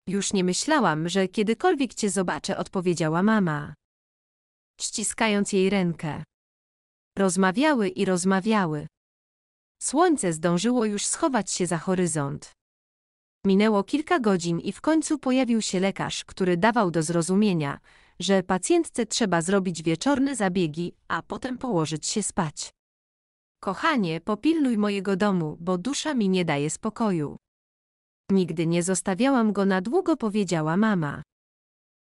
Już nie myślałam, że kiedykolwiek cię zobaczę, odpowiedziała mama, ściskając jej rękę. Rozmawiały i rozmawiały. Słońce zdążyło już schować się za horyzont. Minęło kilka godzin i w końcu pojawił się lekarz, który dawał do zrozumienia, że pacjentce trzeba zrobić wieczorne zabiegi, a potem położyć się spać. Kochanie, popilnuj mojego domu, bo dusza mi nie daje spokoju. Nigdy nie zostawiałam go na długo, powiedziała mama.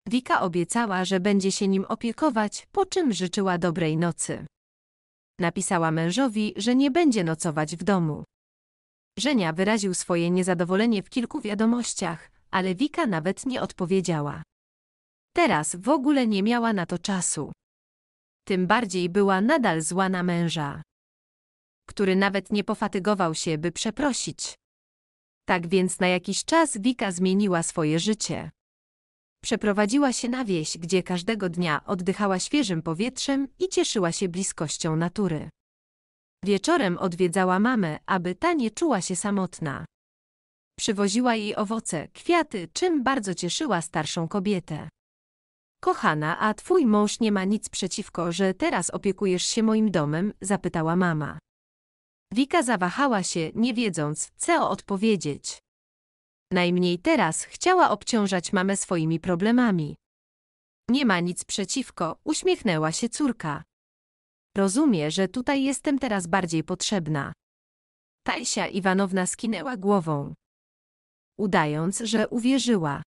Wika obiecała, że będzie się nim opiekować, po czym życzyła dobrej nocy. Napisała mężowi, że nie będzie nocować w domu. Żenia wyraził swoje niezadowolenie w kilku wiadomościach, ale Wika nawet nie odpowiedziała. Teraz w ogóle nie miała na to czasu. Tym bardziej była nadal zła na męża, który nawet nie pofatygował się, by przeprosić. Tak więc na jakiś czas Wika zmieniła swoje życie. Przeprowadziła się na wieś, gdzie każdego dnia oddychała świeżym powietrzem i cieszyła się bliskością natury. Wieczorem odwiedzała mamę, aby ta nie czuła się samotna. Przywoziła jej owoce, kwiaty, czym bardzo cieszyła starszą kobietę. Kochana, a twój mąż nie ma nic przeciwko, że teraz opiekujesz się moim domem? zapytała mama. Wika zawahała się, nie wiedząc, co odpowiedzieć. Najmniej teraz chciała obciążać mamę swoimi problemami. Nie ma nic przeciwko, uśmiechnęła się córka. Rozumie, że tutaj jestem teraz bardziej potrzebna. Tajsia Iwanowna skinęła głową, udając, że uwierzyła.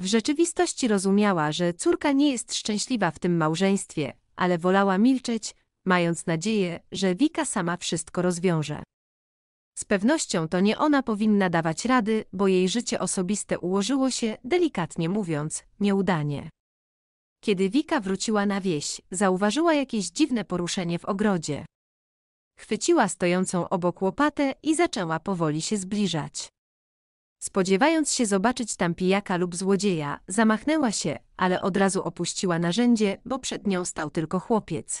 W rzeczywistości rozumiała, że córka nie jest szczęśliwa w tym małżeństwie, ale wolała milczeć, mając nadzieję, że Wika sama wszystko rozwiąże. Z pewnością to nie ona powinna dawać rady, bo jej życie osobiste ułożyło się, delikatnie mówiąc, nieudanie. Kiedy Wika wróciła na wieś, zauważyła jakieś dziwne poruszenie w ogrodzie. Chwyciła stojącą obok łopatę i zaczęła powoli się zbliżać. Spodziewając się zobaczyć tam pijaka lub złodzieja, zamachnęła się, ale od razu opuściła narzędzie, bo przed nią stał tylko chłopiec.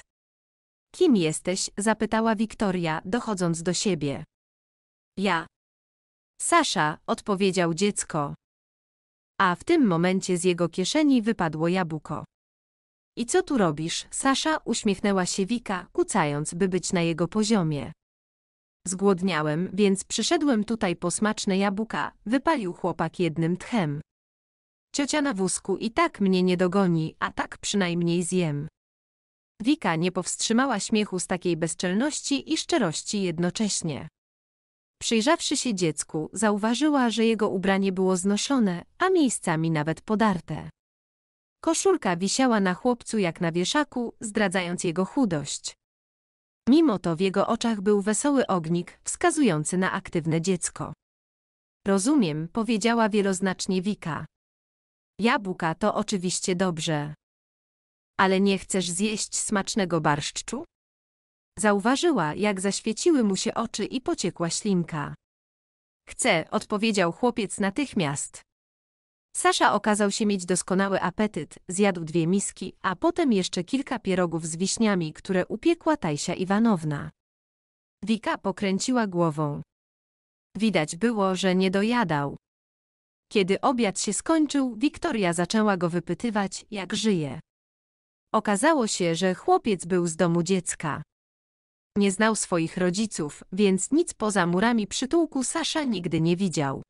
Kim jesteś? zapytała Wiktoria, dochodząc do siebie. Ja. Sasza, odpowiedział dziecko. A w tym momencie z jego kieszeni wypadło jabłko. I co tu robisz, Sasza? uśmiechnęła się Wika, kucając, by być na jego poziomie. Zgłodniałem, więc przyszedłem tutaj po smaczne jabłka, wypalił chłopak jednym tchem. Ciocia na wózku i tak mnie nie dogoni, a tak przynajmniej zjem. Wika nie powstrzymała śmiechu z takiej bezczelności i szczerości jednocześnie. Przyjrzawszy się dziecku, zauważyła, że jego ubranie było znoszone, a miejscami nawet podarte. Koszulka wisiała na chłopcu jak na wieszaku, zdradzając jego chudość. Mimo to w jego oczach był wesoły ognik, wskazujący na aktywne dziecko. Rozumiem, powiedziała wieloznacznie Wika. Jabłka to oczywiście dobrze. Ale nie chcesz zjeść smacznego barszczu? Zauważyła, jak zaświeciły mu się oczy i pociekła ślinka. Chcę, odpowiedział chłopiec natychmiast. Sasza okazał się mieć doskonały apetyt, zjadł dwie miski, a potem jeszcze kilka pierogów z wiśniami, które upiekła Tajsia Iwanowna. Wika pokręciła głową. Widać było, że nie dojadał. Kiedy obiad się skończył, Wiktoria zaczęła go wypytywać, jak żyje. Okazało się, że chłopiec był z domu dziecka. Nie znał swoich rodziców, więc nic poza murami przytułku Sasza nigdy nie widział.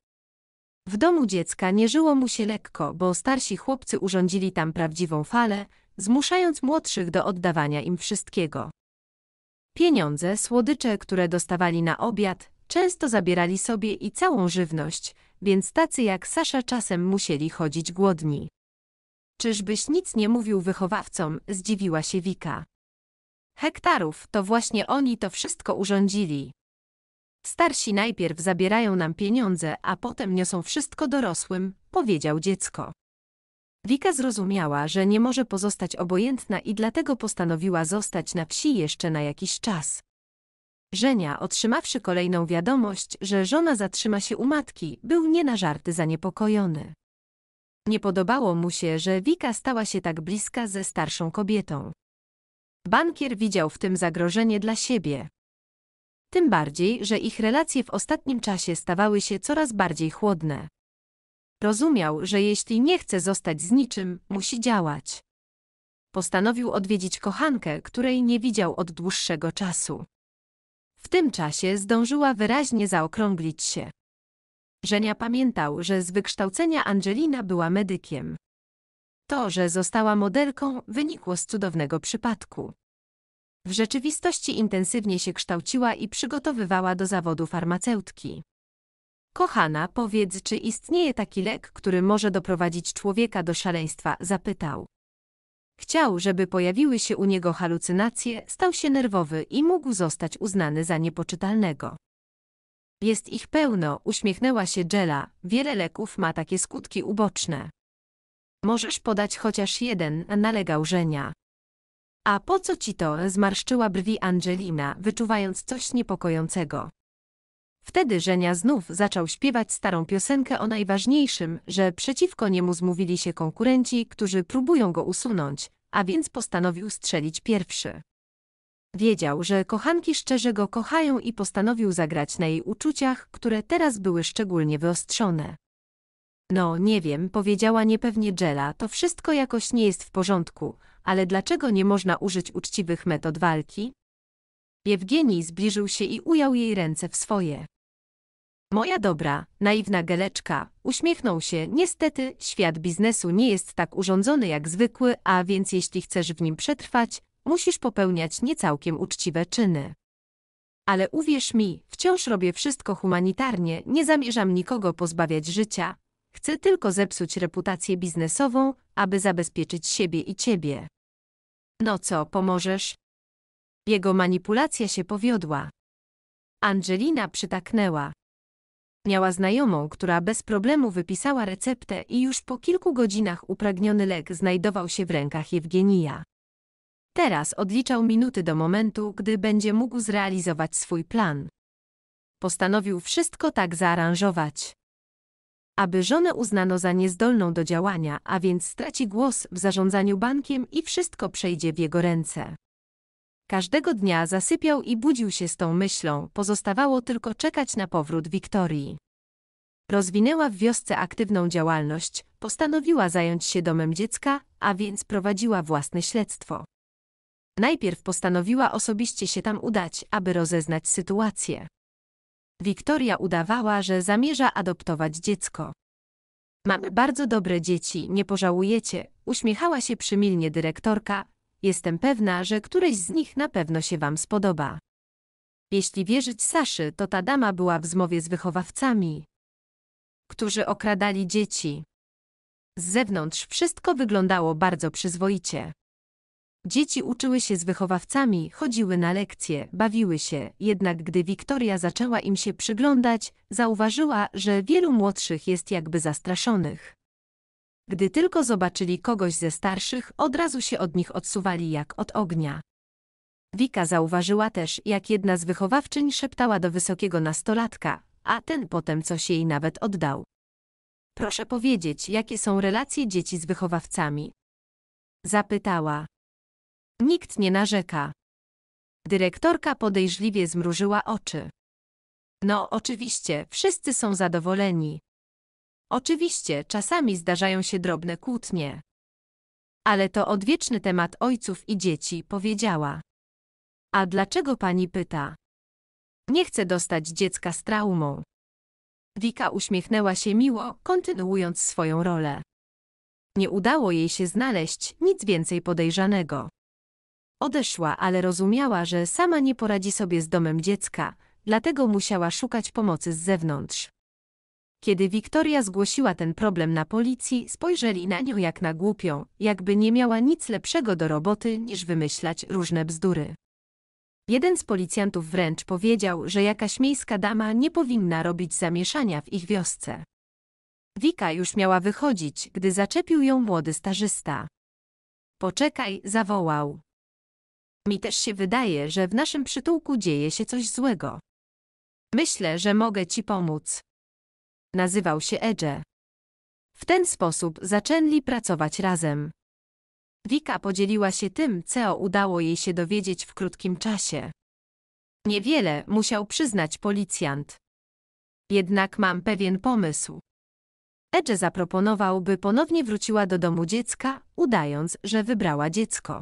W domu dziecka nie żyło mu się lekko, bo starsi chłopcy urządzili tam prawdziwą falę, zmuszając młodszych do oddawania im wszystkiego. Pieniądze, słodycze, które dostawali na obiad, często zabierali sobie i całą żywność, więc tacy jak Sasza czasem musieli chodzić głodni. Czyżbyś nic nie mówił wychowawcom, zdziwiła się Wika hektarów, to właśnie oni to wszystko urządzili. Starsi najpierw zabierają nam pieniądze, a potem niosą wszystko dorosłym, powiedział dziecko. Wika zrozumiała, że nie może pozostać obojętna i dlatego postanowiła zostać na wsi jeszcze na jakiś czas. Żenia, otrzymawszy kolejną wiadomość, że żona zatrzyma się u matki, był nie na żarty zaniepokojony. Nie podobało mu się, że Wika stała się tak bliska ze starszą kobietą. Bankier widział w tym zagrożenie dla siebie. Tym bardziej, że ich relacje w ostatnim czasie stawały się coraz bardziej chłodne. Rozumiał, że jeśli nie chce zostać z niczym, musi działać. Postanowił odwiedzić kochankę, której nie widział od dłuższego czasu. W tym czasie zdążyła wyraźnie zaokrąglić się. Żenia pamiętał, że z wykształcenia Angelina była medykiem. To, że została modelką, wynikło z cudownego przypadku. W rzeczywistości intensywnie się kształciła i przygotowywała do zawodu farmaceutki. Kochana, powiedz, czy istnieje taki lek, który może doprowadzić człowieka do szaleństwa? zapytał. Chciał, żeby pojawiły się u niego halucynacje, stał się nerwowy i mógł zostać uznany za niepoczytalnego. Jest ich pełno, uśmiechnęła się Jela, wiele leków ma takie skutki uboczne. Możesz podać chociaż jeden, nalegał Żenia. A po co ci to? zmarszczyła brwi Angelina, wyczuwając coś niepokojącego. Wtedy Żenia znów zaczął śpiewać starą piosenkę o najważniejszym, że przeciwko niemu zmówili się konkurenci, którzy próbują go usunąć, a więc postanowił strzelić pierwszy. Wiedział, że kochanki szczerze go kochają i postanowił zagrać na jej uczuciach, które teraz były szczególnie wyostrzone. No, nie wiem, powiedziała niepewnie Jela, to wszystko jakoś nie jest w porządku, ale dlaczego nie można użyć uczciwych metod walki? Jewgenij zbliżył się i ujął jej ręce w swoje. Moja dobra, naiwna geleczka, uśmiechnął się, niestety, świat biznesu nie jest tak urządzony jak zwykły, a więc jeśli chcesz w nim przetrwać, musisz popełniać niecałkiem uczciwe czyny. Ale uwierz mi, wciąż robię wszystko humanitarnie, nie zamierzam nikogo pozbawiać życia, Chce tylko zepsuć reputację biznesową, aby zabezpieczyć siebie i ciebie. No co, pomożesz? Jego manipulacja się powiodła. Angelina przytaknęła. Miała znajomą, która bez problemu wypisała receptę i już po kilku godzinach upragniony lek znajdował się w rękach Ewgenija. Teraz odliczał minuty do momentu, gdy będzie mógł zrealizować swój plan. Postanowił wszystko tak zaaranżować, aby żonę uznano za niezdolną do działania, a więc straci głos w zarządzaniu bankiem i wszystko przejdzie w jego ręce. Każdego dnia zasypiał i budził się z tą myślą, pozostawało tylko czekać na powrót Wiktorii. Rozwinęła w wiosce aktywną działalność, postanowiła zająć się domem dziecka, a więc prowadziła własne śledztwo. Najpierw postanowiła osobiście się tam udać, aby rozeznać sytuację. Wiktoria udawała, że zamierza adoptować dziecko. Mamy bardzo dobre dzieci, nie pożałujecie, uśmiechała się przymilnie dyrektorka. Jestem pewna, że któreś z nich na pewno się wam spodoba. Jeśli wierzyć Saszy, to ta dama była w zmowie z wychowawcami, którzy okradali dzieci. Z zewnątrz wszystko wyglądało bardzo przyzwoicie. Dzieci uczyły się z wychowawcami, chodziły na lekcje, bawiły się, jednak gdy Wiktoria zaczęła im się przyglądać, zauważyła, że wielu młodszych jest jakby zastraszonych. Gdy tylko zobaczyli kogoś ze starszych, od razu się od nich odsuwali jak od ognia. Wika zauważyła też, jak jedna z wychowawczyń szeptała do wysokiego nastolatka, a ten potem coś jej nawet oddał. Proszę powiedzieć, jakie są relacje dzieci z wychowawcami? Zapytała. Nikt nie narzeka. Dyrektorka podejrzliwie zmrużyła oczy. No, oczywiście, wszyscy są zadowoleni. Oczywiście, czasami zdarzają się drobne kłótnie. Ale to odwieczny temat ojców i dzieci, powiedziała. A dlaczego pani pyta? Nie chcę dostać dziecka z traumą. Wika uśmiechnęła się miło, kontynuując swoją rolę. Nie udało jej się znaleźć nic więcej podejrzanego. Odeszła, ale rozumiała, że sama nie poradzi sobie z domem dziecka, dlatego musiała szukać pomocy z zewnątrz. Kiedy Wiktoria zgłosiła ten problem na policji, spojrzeli na nią jak na głupią, jakby nie miała nic lepszego do roboty niż wymyślać różne bzdury. Jeden z policjantów wręcz powiedział, że jakaś miejska dama nie powinna robić zamieszania w ich wiosce. Wika już miała wychodzić, gdy zaczepił ją młody starzysta. Poczekaj, zawołał. Mi też się wydaje, że w naszym przytułku dzieje się coś złego. Myślę, że mogę ci pomóc. Nazywał się Edge. W ten sposób zaczęli pracować razem. Wika podzieliła się tym, co udało jej się dowiedzieć w krótkim czasie. Niewiele musiał przyznać policjant. Jednak mam pewien pomysł. Edge zaproponował, by ponownie wróciła do domu dziecka, udając, że wybrała dziecko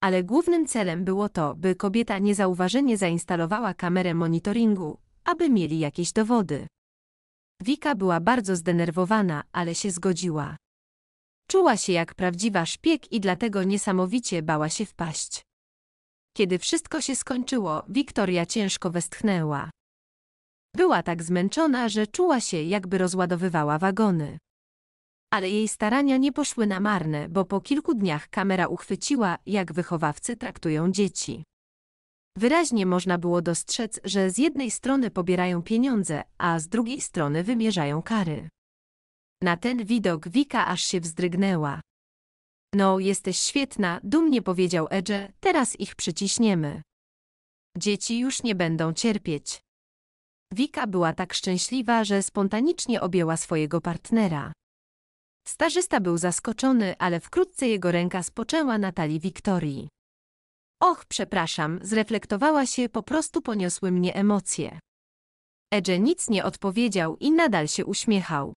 ale głównym celem było to, by kobieta niezauważenie zainstalowała kamerę monitoringu, aby mieli jakieś dowody. Wika była bardzo zdenerwowana, ale się zgodziła. Czuła się jak prawdziwa szpieg i dlatego niesamowicie bała się wpaść. Kiedy wszystko się skończyło, Wiktoria ciężko westchnęła. Była tak zmęczona, że czuła się, jakby rozładowywała wagony ale jej starania nie poszły na marne, bo po kilku dniach kamera uchwyciła, jak wychowawcy traktują dzieci. Wyraźnie można było dostrzec, że z jednej strony pobierają pieniądze, a z drugiej strony wymierzają kary. Na ten widok Wika aż się wzdrygnęła. No, jesteś świetna, dumnie powiedział Edge, teraz ich przyciśniemy. Dzieci już nie będą cierpieć. Wika była tak szczęśliwa, że spontanicznie objęła swojego partnera. Starzysta był zaskoczony, ale wkrótce jego ręka spoczęła na talii Wiktorii. Och, przepraszam, zreflektowała się, po prostu poniosły mnie emocje. Edge nic nie odpowiedział i nadal się uśmiechał.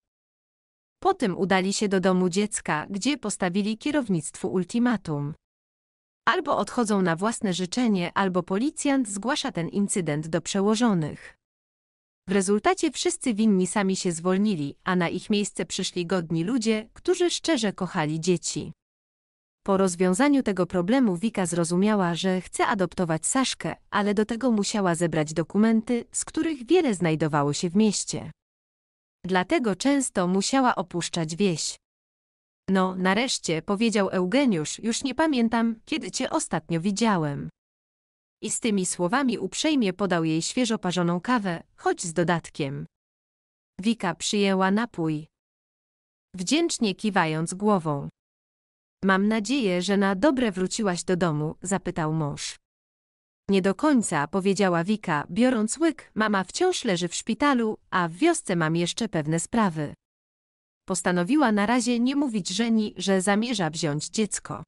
Potem udali się do domu dziecka, gdzie postawili kierownictwu ultimatum. Albo odchodzą na własne życzenie, albo policjant zgłasza ten incydent do przełożonych. W rezultacie wszyscy winni sami się zwolnili, a na ich miejsce przyszli godni ludzie, którzy szczerze kochali dzieci. Po rozwiązaniu tego problemu Wika zrozumiała, że chce adoptować Saszkę, ale do tego musiała zebrać dokumenty, z których wiele znajdowało się w mieście. Dlatego często musiała opuszczać wieś. No, nareszcie, powiedział Eugeniusz, już nie pamiętam, kiedy cię ostatnio widziałem. I z tymi słowami uprzejmie podał jej świeżo parzoną kawę, choć z dodatkiem. Wika przyjęła napój. Wdzięcznie kiwając głową. Mam nadzieję, że na dobre wróciłaś do domu, zapytał mąż. Nie do końca, powiedziała Wika, biorąc łyk, mama wciąż leży w szpitalu, a w wiosce mam jeszcze pewne sprawy. Postanowiła na razie nie mówić żeni, że zamierza wziąć dziecko.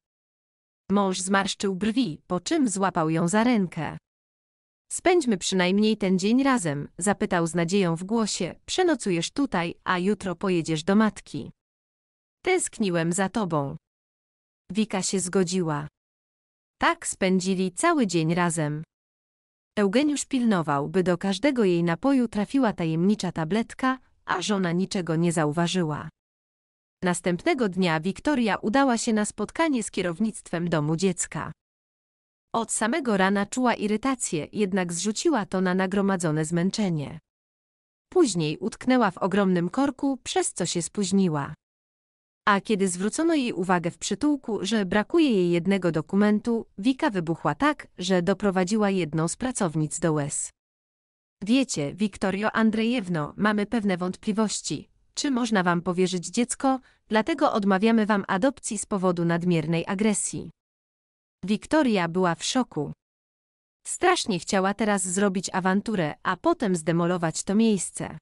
Mąż zmarszczył brwi, po czym złapał ją za rękę. Spędźmy przynajmniej ten dzień razem, zapytał z nadzieją w głosie. Przenocujesz tutaj, a jutro pojedziesz do matki. Tęskniłem za tobą. Wika się zgodziła. Tak spędzili cały dzień razem. Eugeniusz pilnował, by do każdego jej napoju trafiła tajemnicza tabletka, a żona niczego nie zauważyła. Następnego dnia Wiktoria udała się na spotkanie z kierownictwem domu dziecka. Od samego rana czuła irytację, jednak zrzuciła to na nagromadzone zmęczenie. Później utknęła w ogromnym korku, przez co się spóźniła. A kiedy zwrócono jej uwagę w przytułku, że brakuje jej jednego dokumentu, Wika wybuchła tak, że doprowadziła jedną z pracownic do łez. Wiecie, Wiktorio Andrzejewno, mamy pewne wątpliwości, czy można wam powierzyć dziecko, dlatego odmawiamy wam adopcji z powodu nadmiernej agresji. Wiktoria była w szoku. Strasznie chciała teraz zrobić awanturę, a potem zdemolować to miejsce.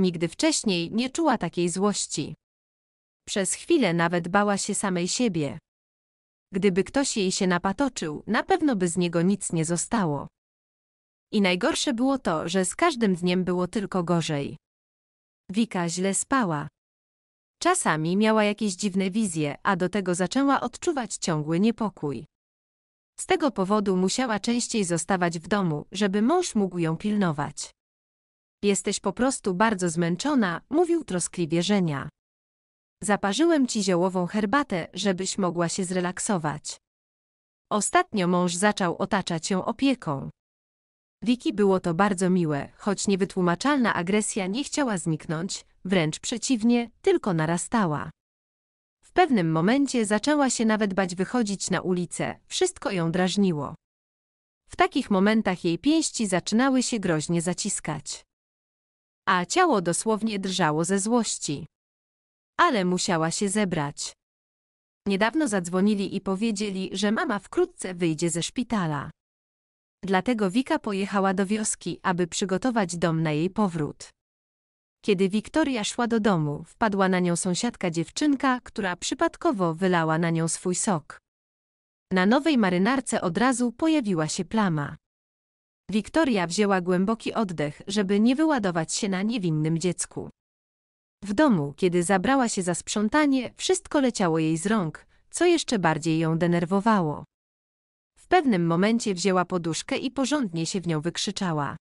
Nigdy wcześniej nie czuła takiej złości. Przez chwilę nawet bała się samej siebie. Gdyby ktoś jej się napatoczył, na pewno by z niego nic nie zostało. I najgorsze było to, że z każdym dniem było tylko gorzej. Wika źle spała. Czasami miała jakieś dziwne wizje, a do tego zaczęła odczuwać ciągły niepokój. Z tego powodu musiała częściej zostawać w domu, żeby mąż mógł ją pilnować. Jesteś po prostu bardzo zmęczona, mówił troskliwie Żenia. Zaparzyłem ci ziołową herbatę, żebyś mogła się zrelaksować. Ostatnio mąż zaczął otaczać ją opieką. Wiki było to bardzo miłe, choć niewytłumaczalna agresja nie chciała zniknąć, wręcz przeciwnie, tylko narastała. W pewnym momencie zaczęła się nawet bać wychodzić na ulicę, wszystko ją drażniło. W takich momentach jej pięści zaczynały się groźnie zaciskać. A ciało dosłownie drżało ze złości. Ale musiała się zebrać. Niedawno zadzwonili i powiedzieli, że mama wkrótce wyjdzie ze szpitala. Dlatego Wika pojechała do wioski, aby przygotować dom na jej powrót. Kiedy Wiktoria szła do domu, wpadła na nią sąsiadka dziewczynka, która przypadkowo wylała na nią swój sok. Na nowej marynarce od razu pojawiła się plama. Wiktoria wzięła głęboki oddech, żeby nie wyładować się na niewinnym dziecku. W domu, kiedy zabrała się za sprzątanie, wszystko leciało jej z rąk, co jeszcze bardziej ją denerwowało. W pewnym momencie wzięła poduszkę i porządnie się w nią wykrzyczała.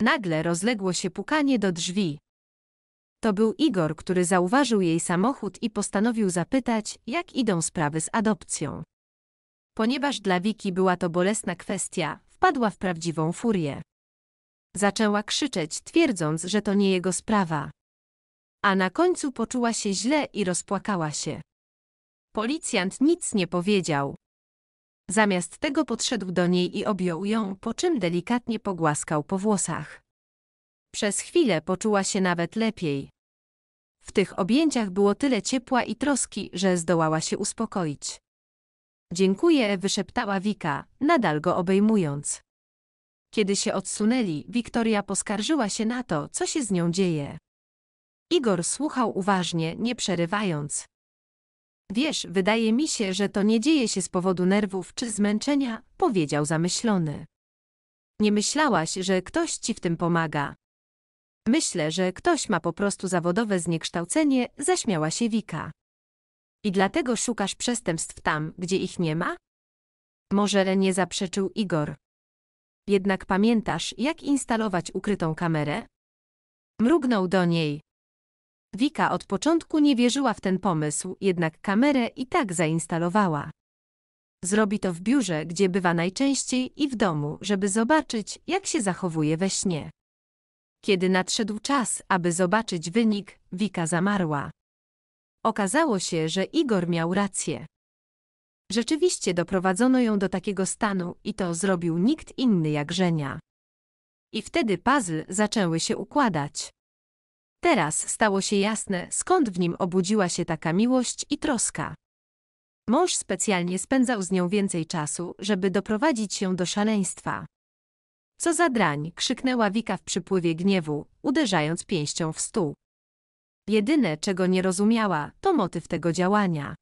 Nagle rozległo się pukanie do drzwi. To był Igor, który zauważył jej samochód i postanowił zapytać, jak idą sprawy z adopcją. Ponieważ dla Wiki była to bolesna kwestia, wpadła w prawdziwą furię. Zaczęła krzyczeć, twierdząc, że to nie jego sprawa. A na końcu poczuła się źle i rozpłakała się. Policjant nic nie powiedział, Zamiast tego podszedł do niej i objął ją, po czym delikatnie pogłaskał po włosach. Przez chwilę poczuła się nawet lepiej. W tych objęciach było tyle ciepła i troski, że zdołała się uspokoić. Dziękuję, wyszeptała Wika, nadal go obejmując. Kiedy się odsunęli, Wiktoria poskarżyła się na to, co się z nią dzieje. Igor słuchał uważnie, nie przerywając. Wiesz, wydaje mi się, że to nie dzieje się z powodu nerwów czy zmęczenia, powiedział zamyślony. Nie myślałaś, że ktoś ci w tym pomaga. Myślę, że ktoś ma po prostu zawodowe zniekształcenie, zaśmiała się Wika. I dlatego szukasz przestępstw tam, gdzie ich nie ma? Może nie zaprzeczył Igor. Jednak pamiętasz, jak instalować ukrytą kamerę? Mrugnął do niej. Wika od początku nie wierzyła w ten pomysł, jednak kamerę i tak zainstalowała. Zrobi to w biurze, gdzie bywa najczęściej, i w domu, żeby zobaczyć, jak się zachowuje we śnie. Kiedy nadszedł czas, aby zobaczyć wynik, Wika zamarła. Okazało się, że Igor miał rację. Rzeczywiście doprowadzono ją do takiego stanu i to zrobił nikt inny jak Żenia. I wtedy puzzle zaczęły się układać. Teraz stało się jasne, skąd w nim obudziła się taka miłość i troska. Mąż specjalnie spędzał z nią więcej czasu, żeby doprowadzić się do szaleństwa. Co za drań, krzyknęła Wika w przypływie gniewu, uderzając pięścią w stół. Jedyne, czego nie rozumiała, to motyw tego działania.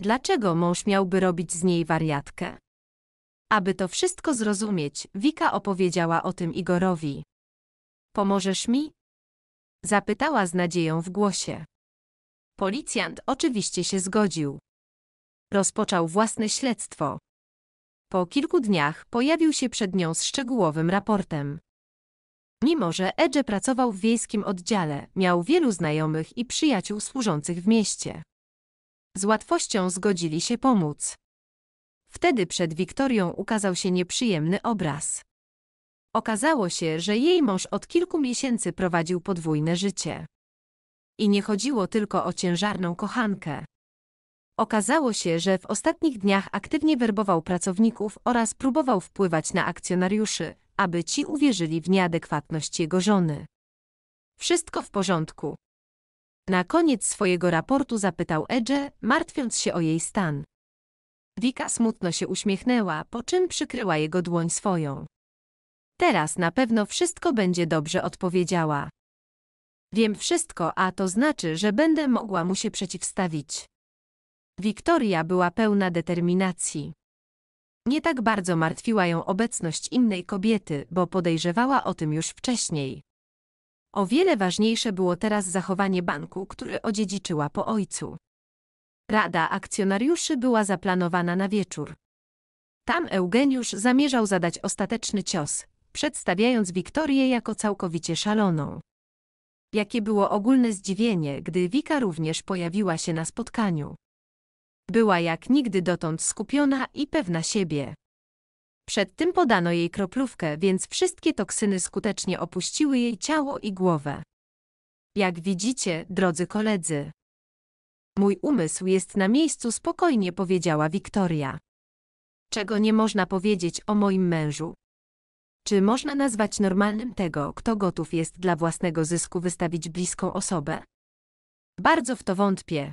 Dlaczego mąż miałby robić z niej wariatkę? Aby to wszystko zrozumieć, Wika opowiedziała o tym Igorowi. Pomożesz mi? Zapytała z nadzieją w głosie. Policjant oczywiście się zgodził. Rozpoczął własne śledztwo. Po kilku dniach pojawił się przed nią z szczegółowym raportem. Mimo, że Edge pracował w wiejskim oddziale, miał wielu znajomych i przyjaciół służących w mieście. Z łatwością zgodzili się pomóc. Wtedy przed Wiktorią ukazał się nieprzyjemny obraz. Okazało się, że jej mąż od kilku miesięcy prowadził podwójne życie. I nie chodziło tylko o ciężarną kochankę. Okazało się, że w ostatnich dniach aktywnie werbował pracowników oraz próbował wpływać na akcjonariuszy, aby ci uwierzyli w nieadekwatność jego żony. Wszystko w porządku. Na koniec swojego raportu zapytał Edge, martwiąc się o jej stan. Wika smutno się uśmiechnęła, po czym przykryła jego dłoń swoją. Teraz na pewno wszystko będzie dobrze odpowiedziała. Wiem wszystko, a to znaczy, że będę mogła mu się przeciwstawić. Wiktoria była pełna determinacji. Nie tak bardzo martwiła ją obecność innej kobiety, bo podejrzewała o tym już wcześniej. O wiele ważniejsze było teraz zachowanie banku, który odziedziczyła po ojcu. Rada akcjonariuszy była zaplanowana na wieczór. Tam Eugeniusz zamierzał zadać ostateczny cios, przedstawiając Wiktorię jako całkowicie szaloną. Jakie było ogólne zdziwienie, gdy Wika również pojawiła się na spotkaniu. Była jak nigdy dotąd skupiona i pewna siebie. Przed tym podano jej kroplówkę, więc wszystkie toksyny skutecznie opuściły jej ciało i głowę. Jak widzicie, drodzy koledzy, Mój umysł jest na miejscu, spokojnie powiedziała Wiktoria. Czego nie można powiedzieć o moim mężu, czy można nazwać normalnym tego, kto gotów jest dla własnego zysku wystawić bliską osobę? Bardzo w to wątpię.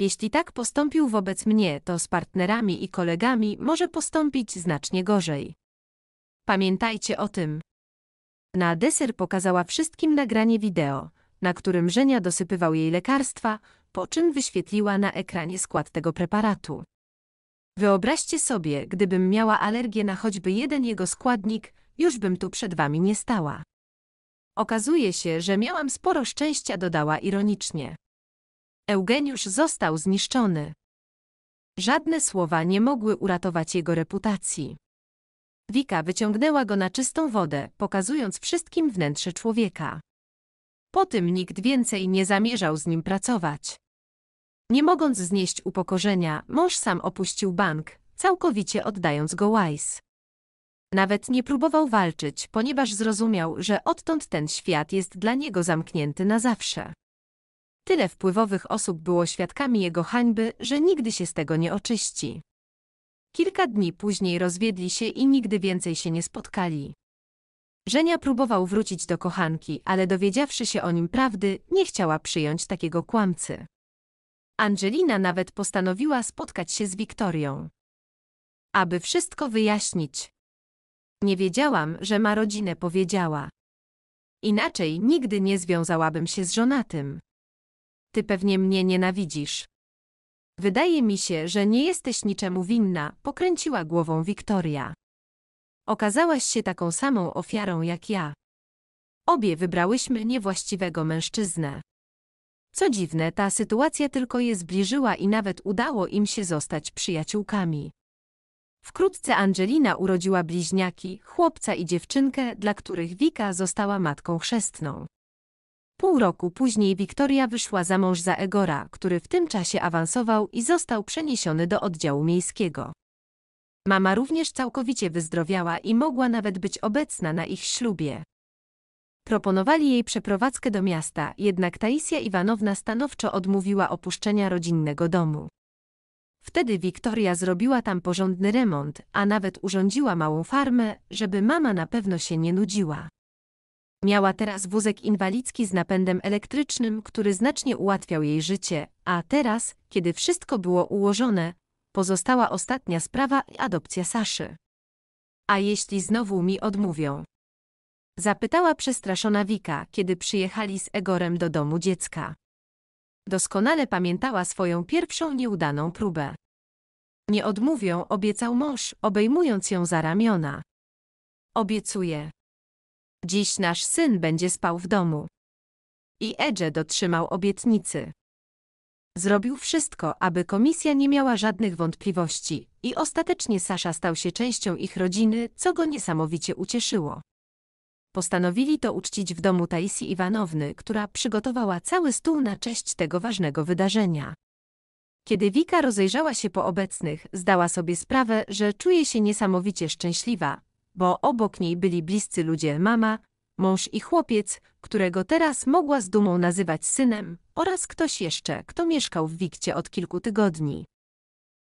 Jeśli tak postąpił wobec mnie, to z partnerami i kolegami może postąpić znacznie gorzej. Pamiętajcie o tym. Na deser pokazała wszystkim nagranie wideo, na którym Żenia dosypywał jej lekarstwa, po czym wyświetliła na ekranie skład tego preparatu. Wyobraźcie sobie, gdybym miała alergię na choćby jeden jego składnik, już bym tu przed wami nie stała. Okazuje się, że miałam sporo szczęścia, dodała ironicznie. Eugeniusz został zniszczony. Żadne słowa nie mogły uratować jego reputacji. Wika wyciągnęła go na czystą wodę, pokazując wszystkim wnętrze człowieka. Po tym nikt więcej nie zamierzał z nim pracować. Nie mogąc znieść upokorzenia, mąż sam opuścił bank, całkowicie oddając go Wise. Nawet nie próbował walczyć, ponieważ zrozumiał, że odtąd ten świat jest dla niego zamknięty na zawsze. Tyle wpływowych osób było świadkami jego hańby, że nigdy się z tego nie oczyści. Kilka dni później rozwiedli się i nigdy więcej się nie spotkali. Żenia próbował wrócić do kochanki, ale dowiedziawszy się o nim prawdy, nie chciała przyjąć takiego kłamcy. Angelina nawet postanowiła spotkać się z Wiktorią. Aby wszystko wyjaśnić. Nie wiedziałam, że ma rodzinę, powiedziała. Inaczej nigdy nie związałabym się z żonatym. Ty pewnie mnie nienawidzisz. Wydaje mi się, że nie jesteś niczemu winna, pokręciła głową Wiktoria. Okazałaś się taką samą ofiarą jak ja. Obie wybrałyśmy niewłaściwego mężczyznę. Co dziwne, ta sytuacja tylko je zbliżyła i nawet udało im się zostać przyjaciółkami. Wkrótce Angelina urodziła bliźniaki, chłopca i dziewczynkę, dla których Wika została matką chrzestną. Pół roku później Wiktoria wyszła za mąż za Egora, który w tym czasie awansował i został przeniesiony do oddziału miejskiego. Mama również całkowicie wyzdrowiała i mogła nawet być obecna na ich ślubie. Proponowali jej przeprowadzkę do miasta, jednak Taisja Iwanowna stanowczo odmówiła opuszczenia rodzinnego domu. Wtedy Wiktoria zrobiła tam porządny remont, a nawet urządziła małą farmę, żeby mama na pewno się nie nudziła. Miała teraz wózek inwalidzki z napędem elektrycznym, który znacznie ułatwiał jej życie, a teraz, kiedy wszystko było ułożone, pozostała ostatnia sprawa adopcja Saszy. A jeśli znowu mi odmówią? Zapytała przestraszona Wika, kiedy przyjechali z Egorem do domu dziecka. Doskonale pamiętała swoją pierwszą nieudaną próbę. Nie odmówią, obiecał mąż, obejmując ją za ramiona. Obiecuję. Dziś nasz syn będzie spał w domu. I Edge dotrzymał obietnicy. Zrobił wszystko, aby komisja nie miała żadnych wątpliwości i ostatecznie Sasza stał się częścią ich rodziny, co go niesamowicie ucieszyło. Postanowili to uczcić w domu Taisi Iwanowny, która przygotowała cały stół na cześć tego ważnego wydarzenia. Kiedy Wika rozejrzała się po obecnych, zdała sobie sprawę, że czuje się niesamowicie szczęśliwa, bo obok niej byli bliscy ludzie mama, mąż i chłopiec, którego teraz mogła z dumą nazywać synem, oraz ktoś jeszcze, kto mieszkał w Wikcie od kilku tygodni.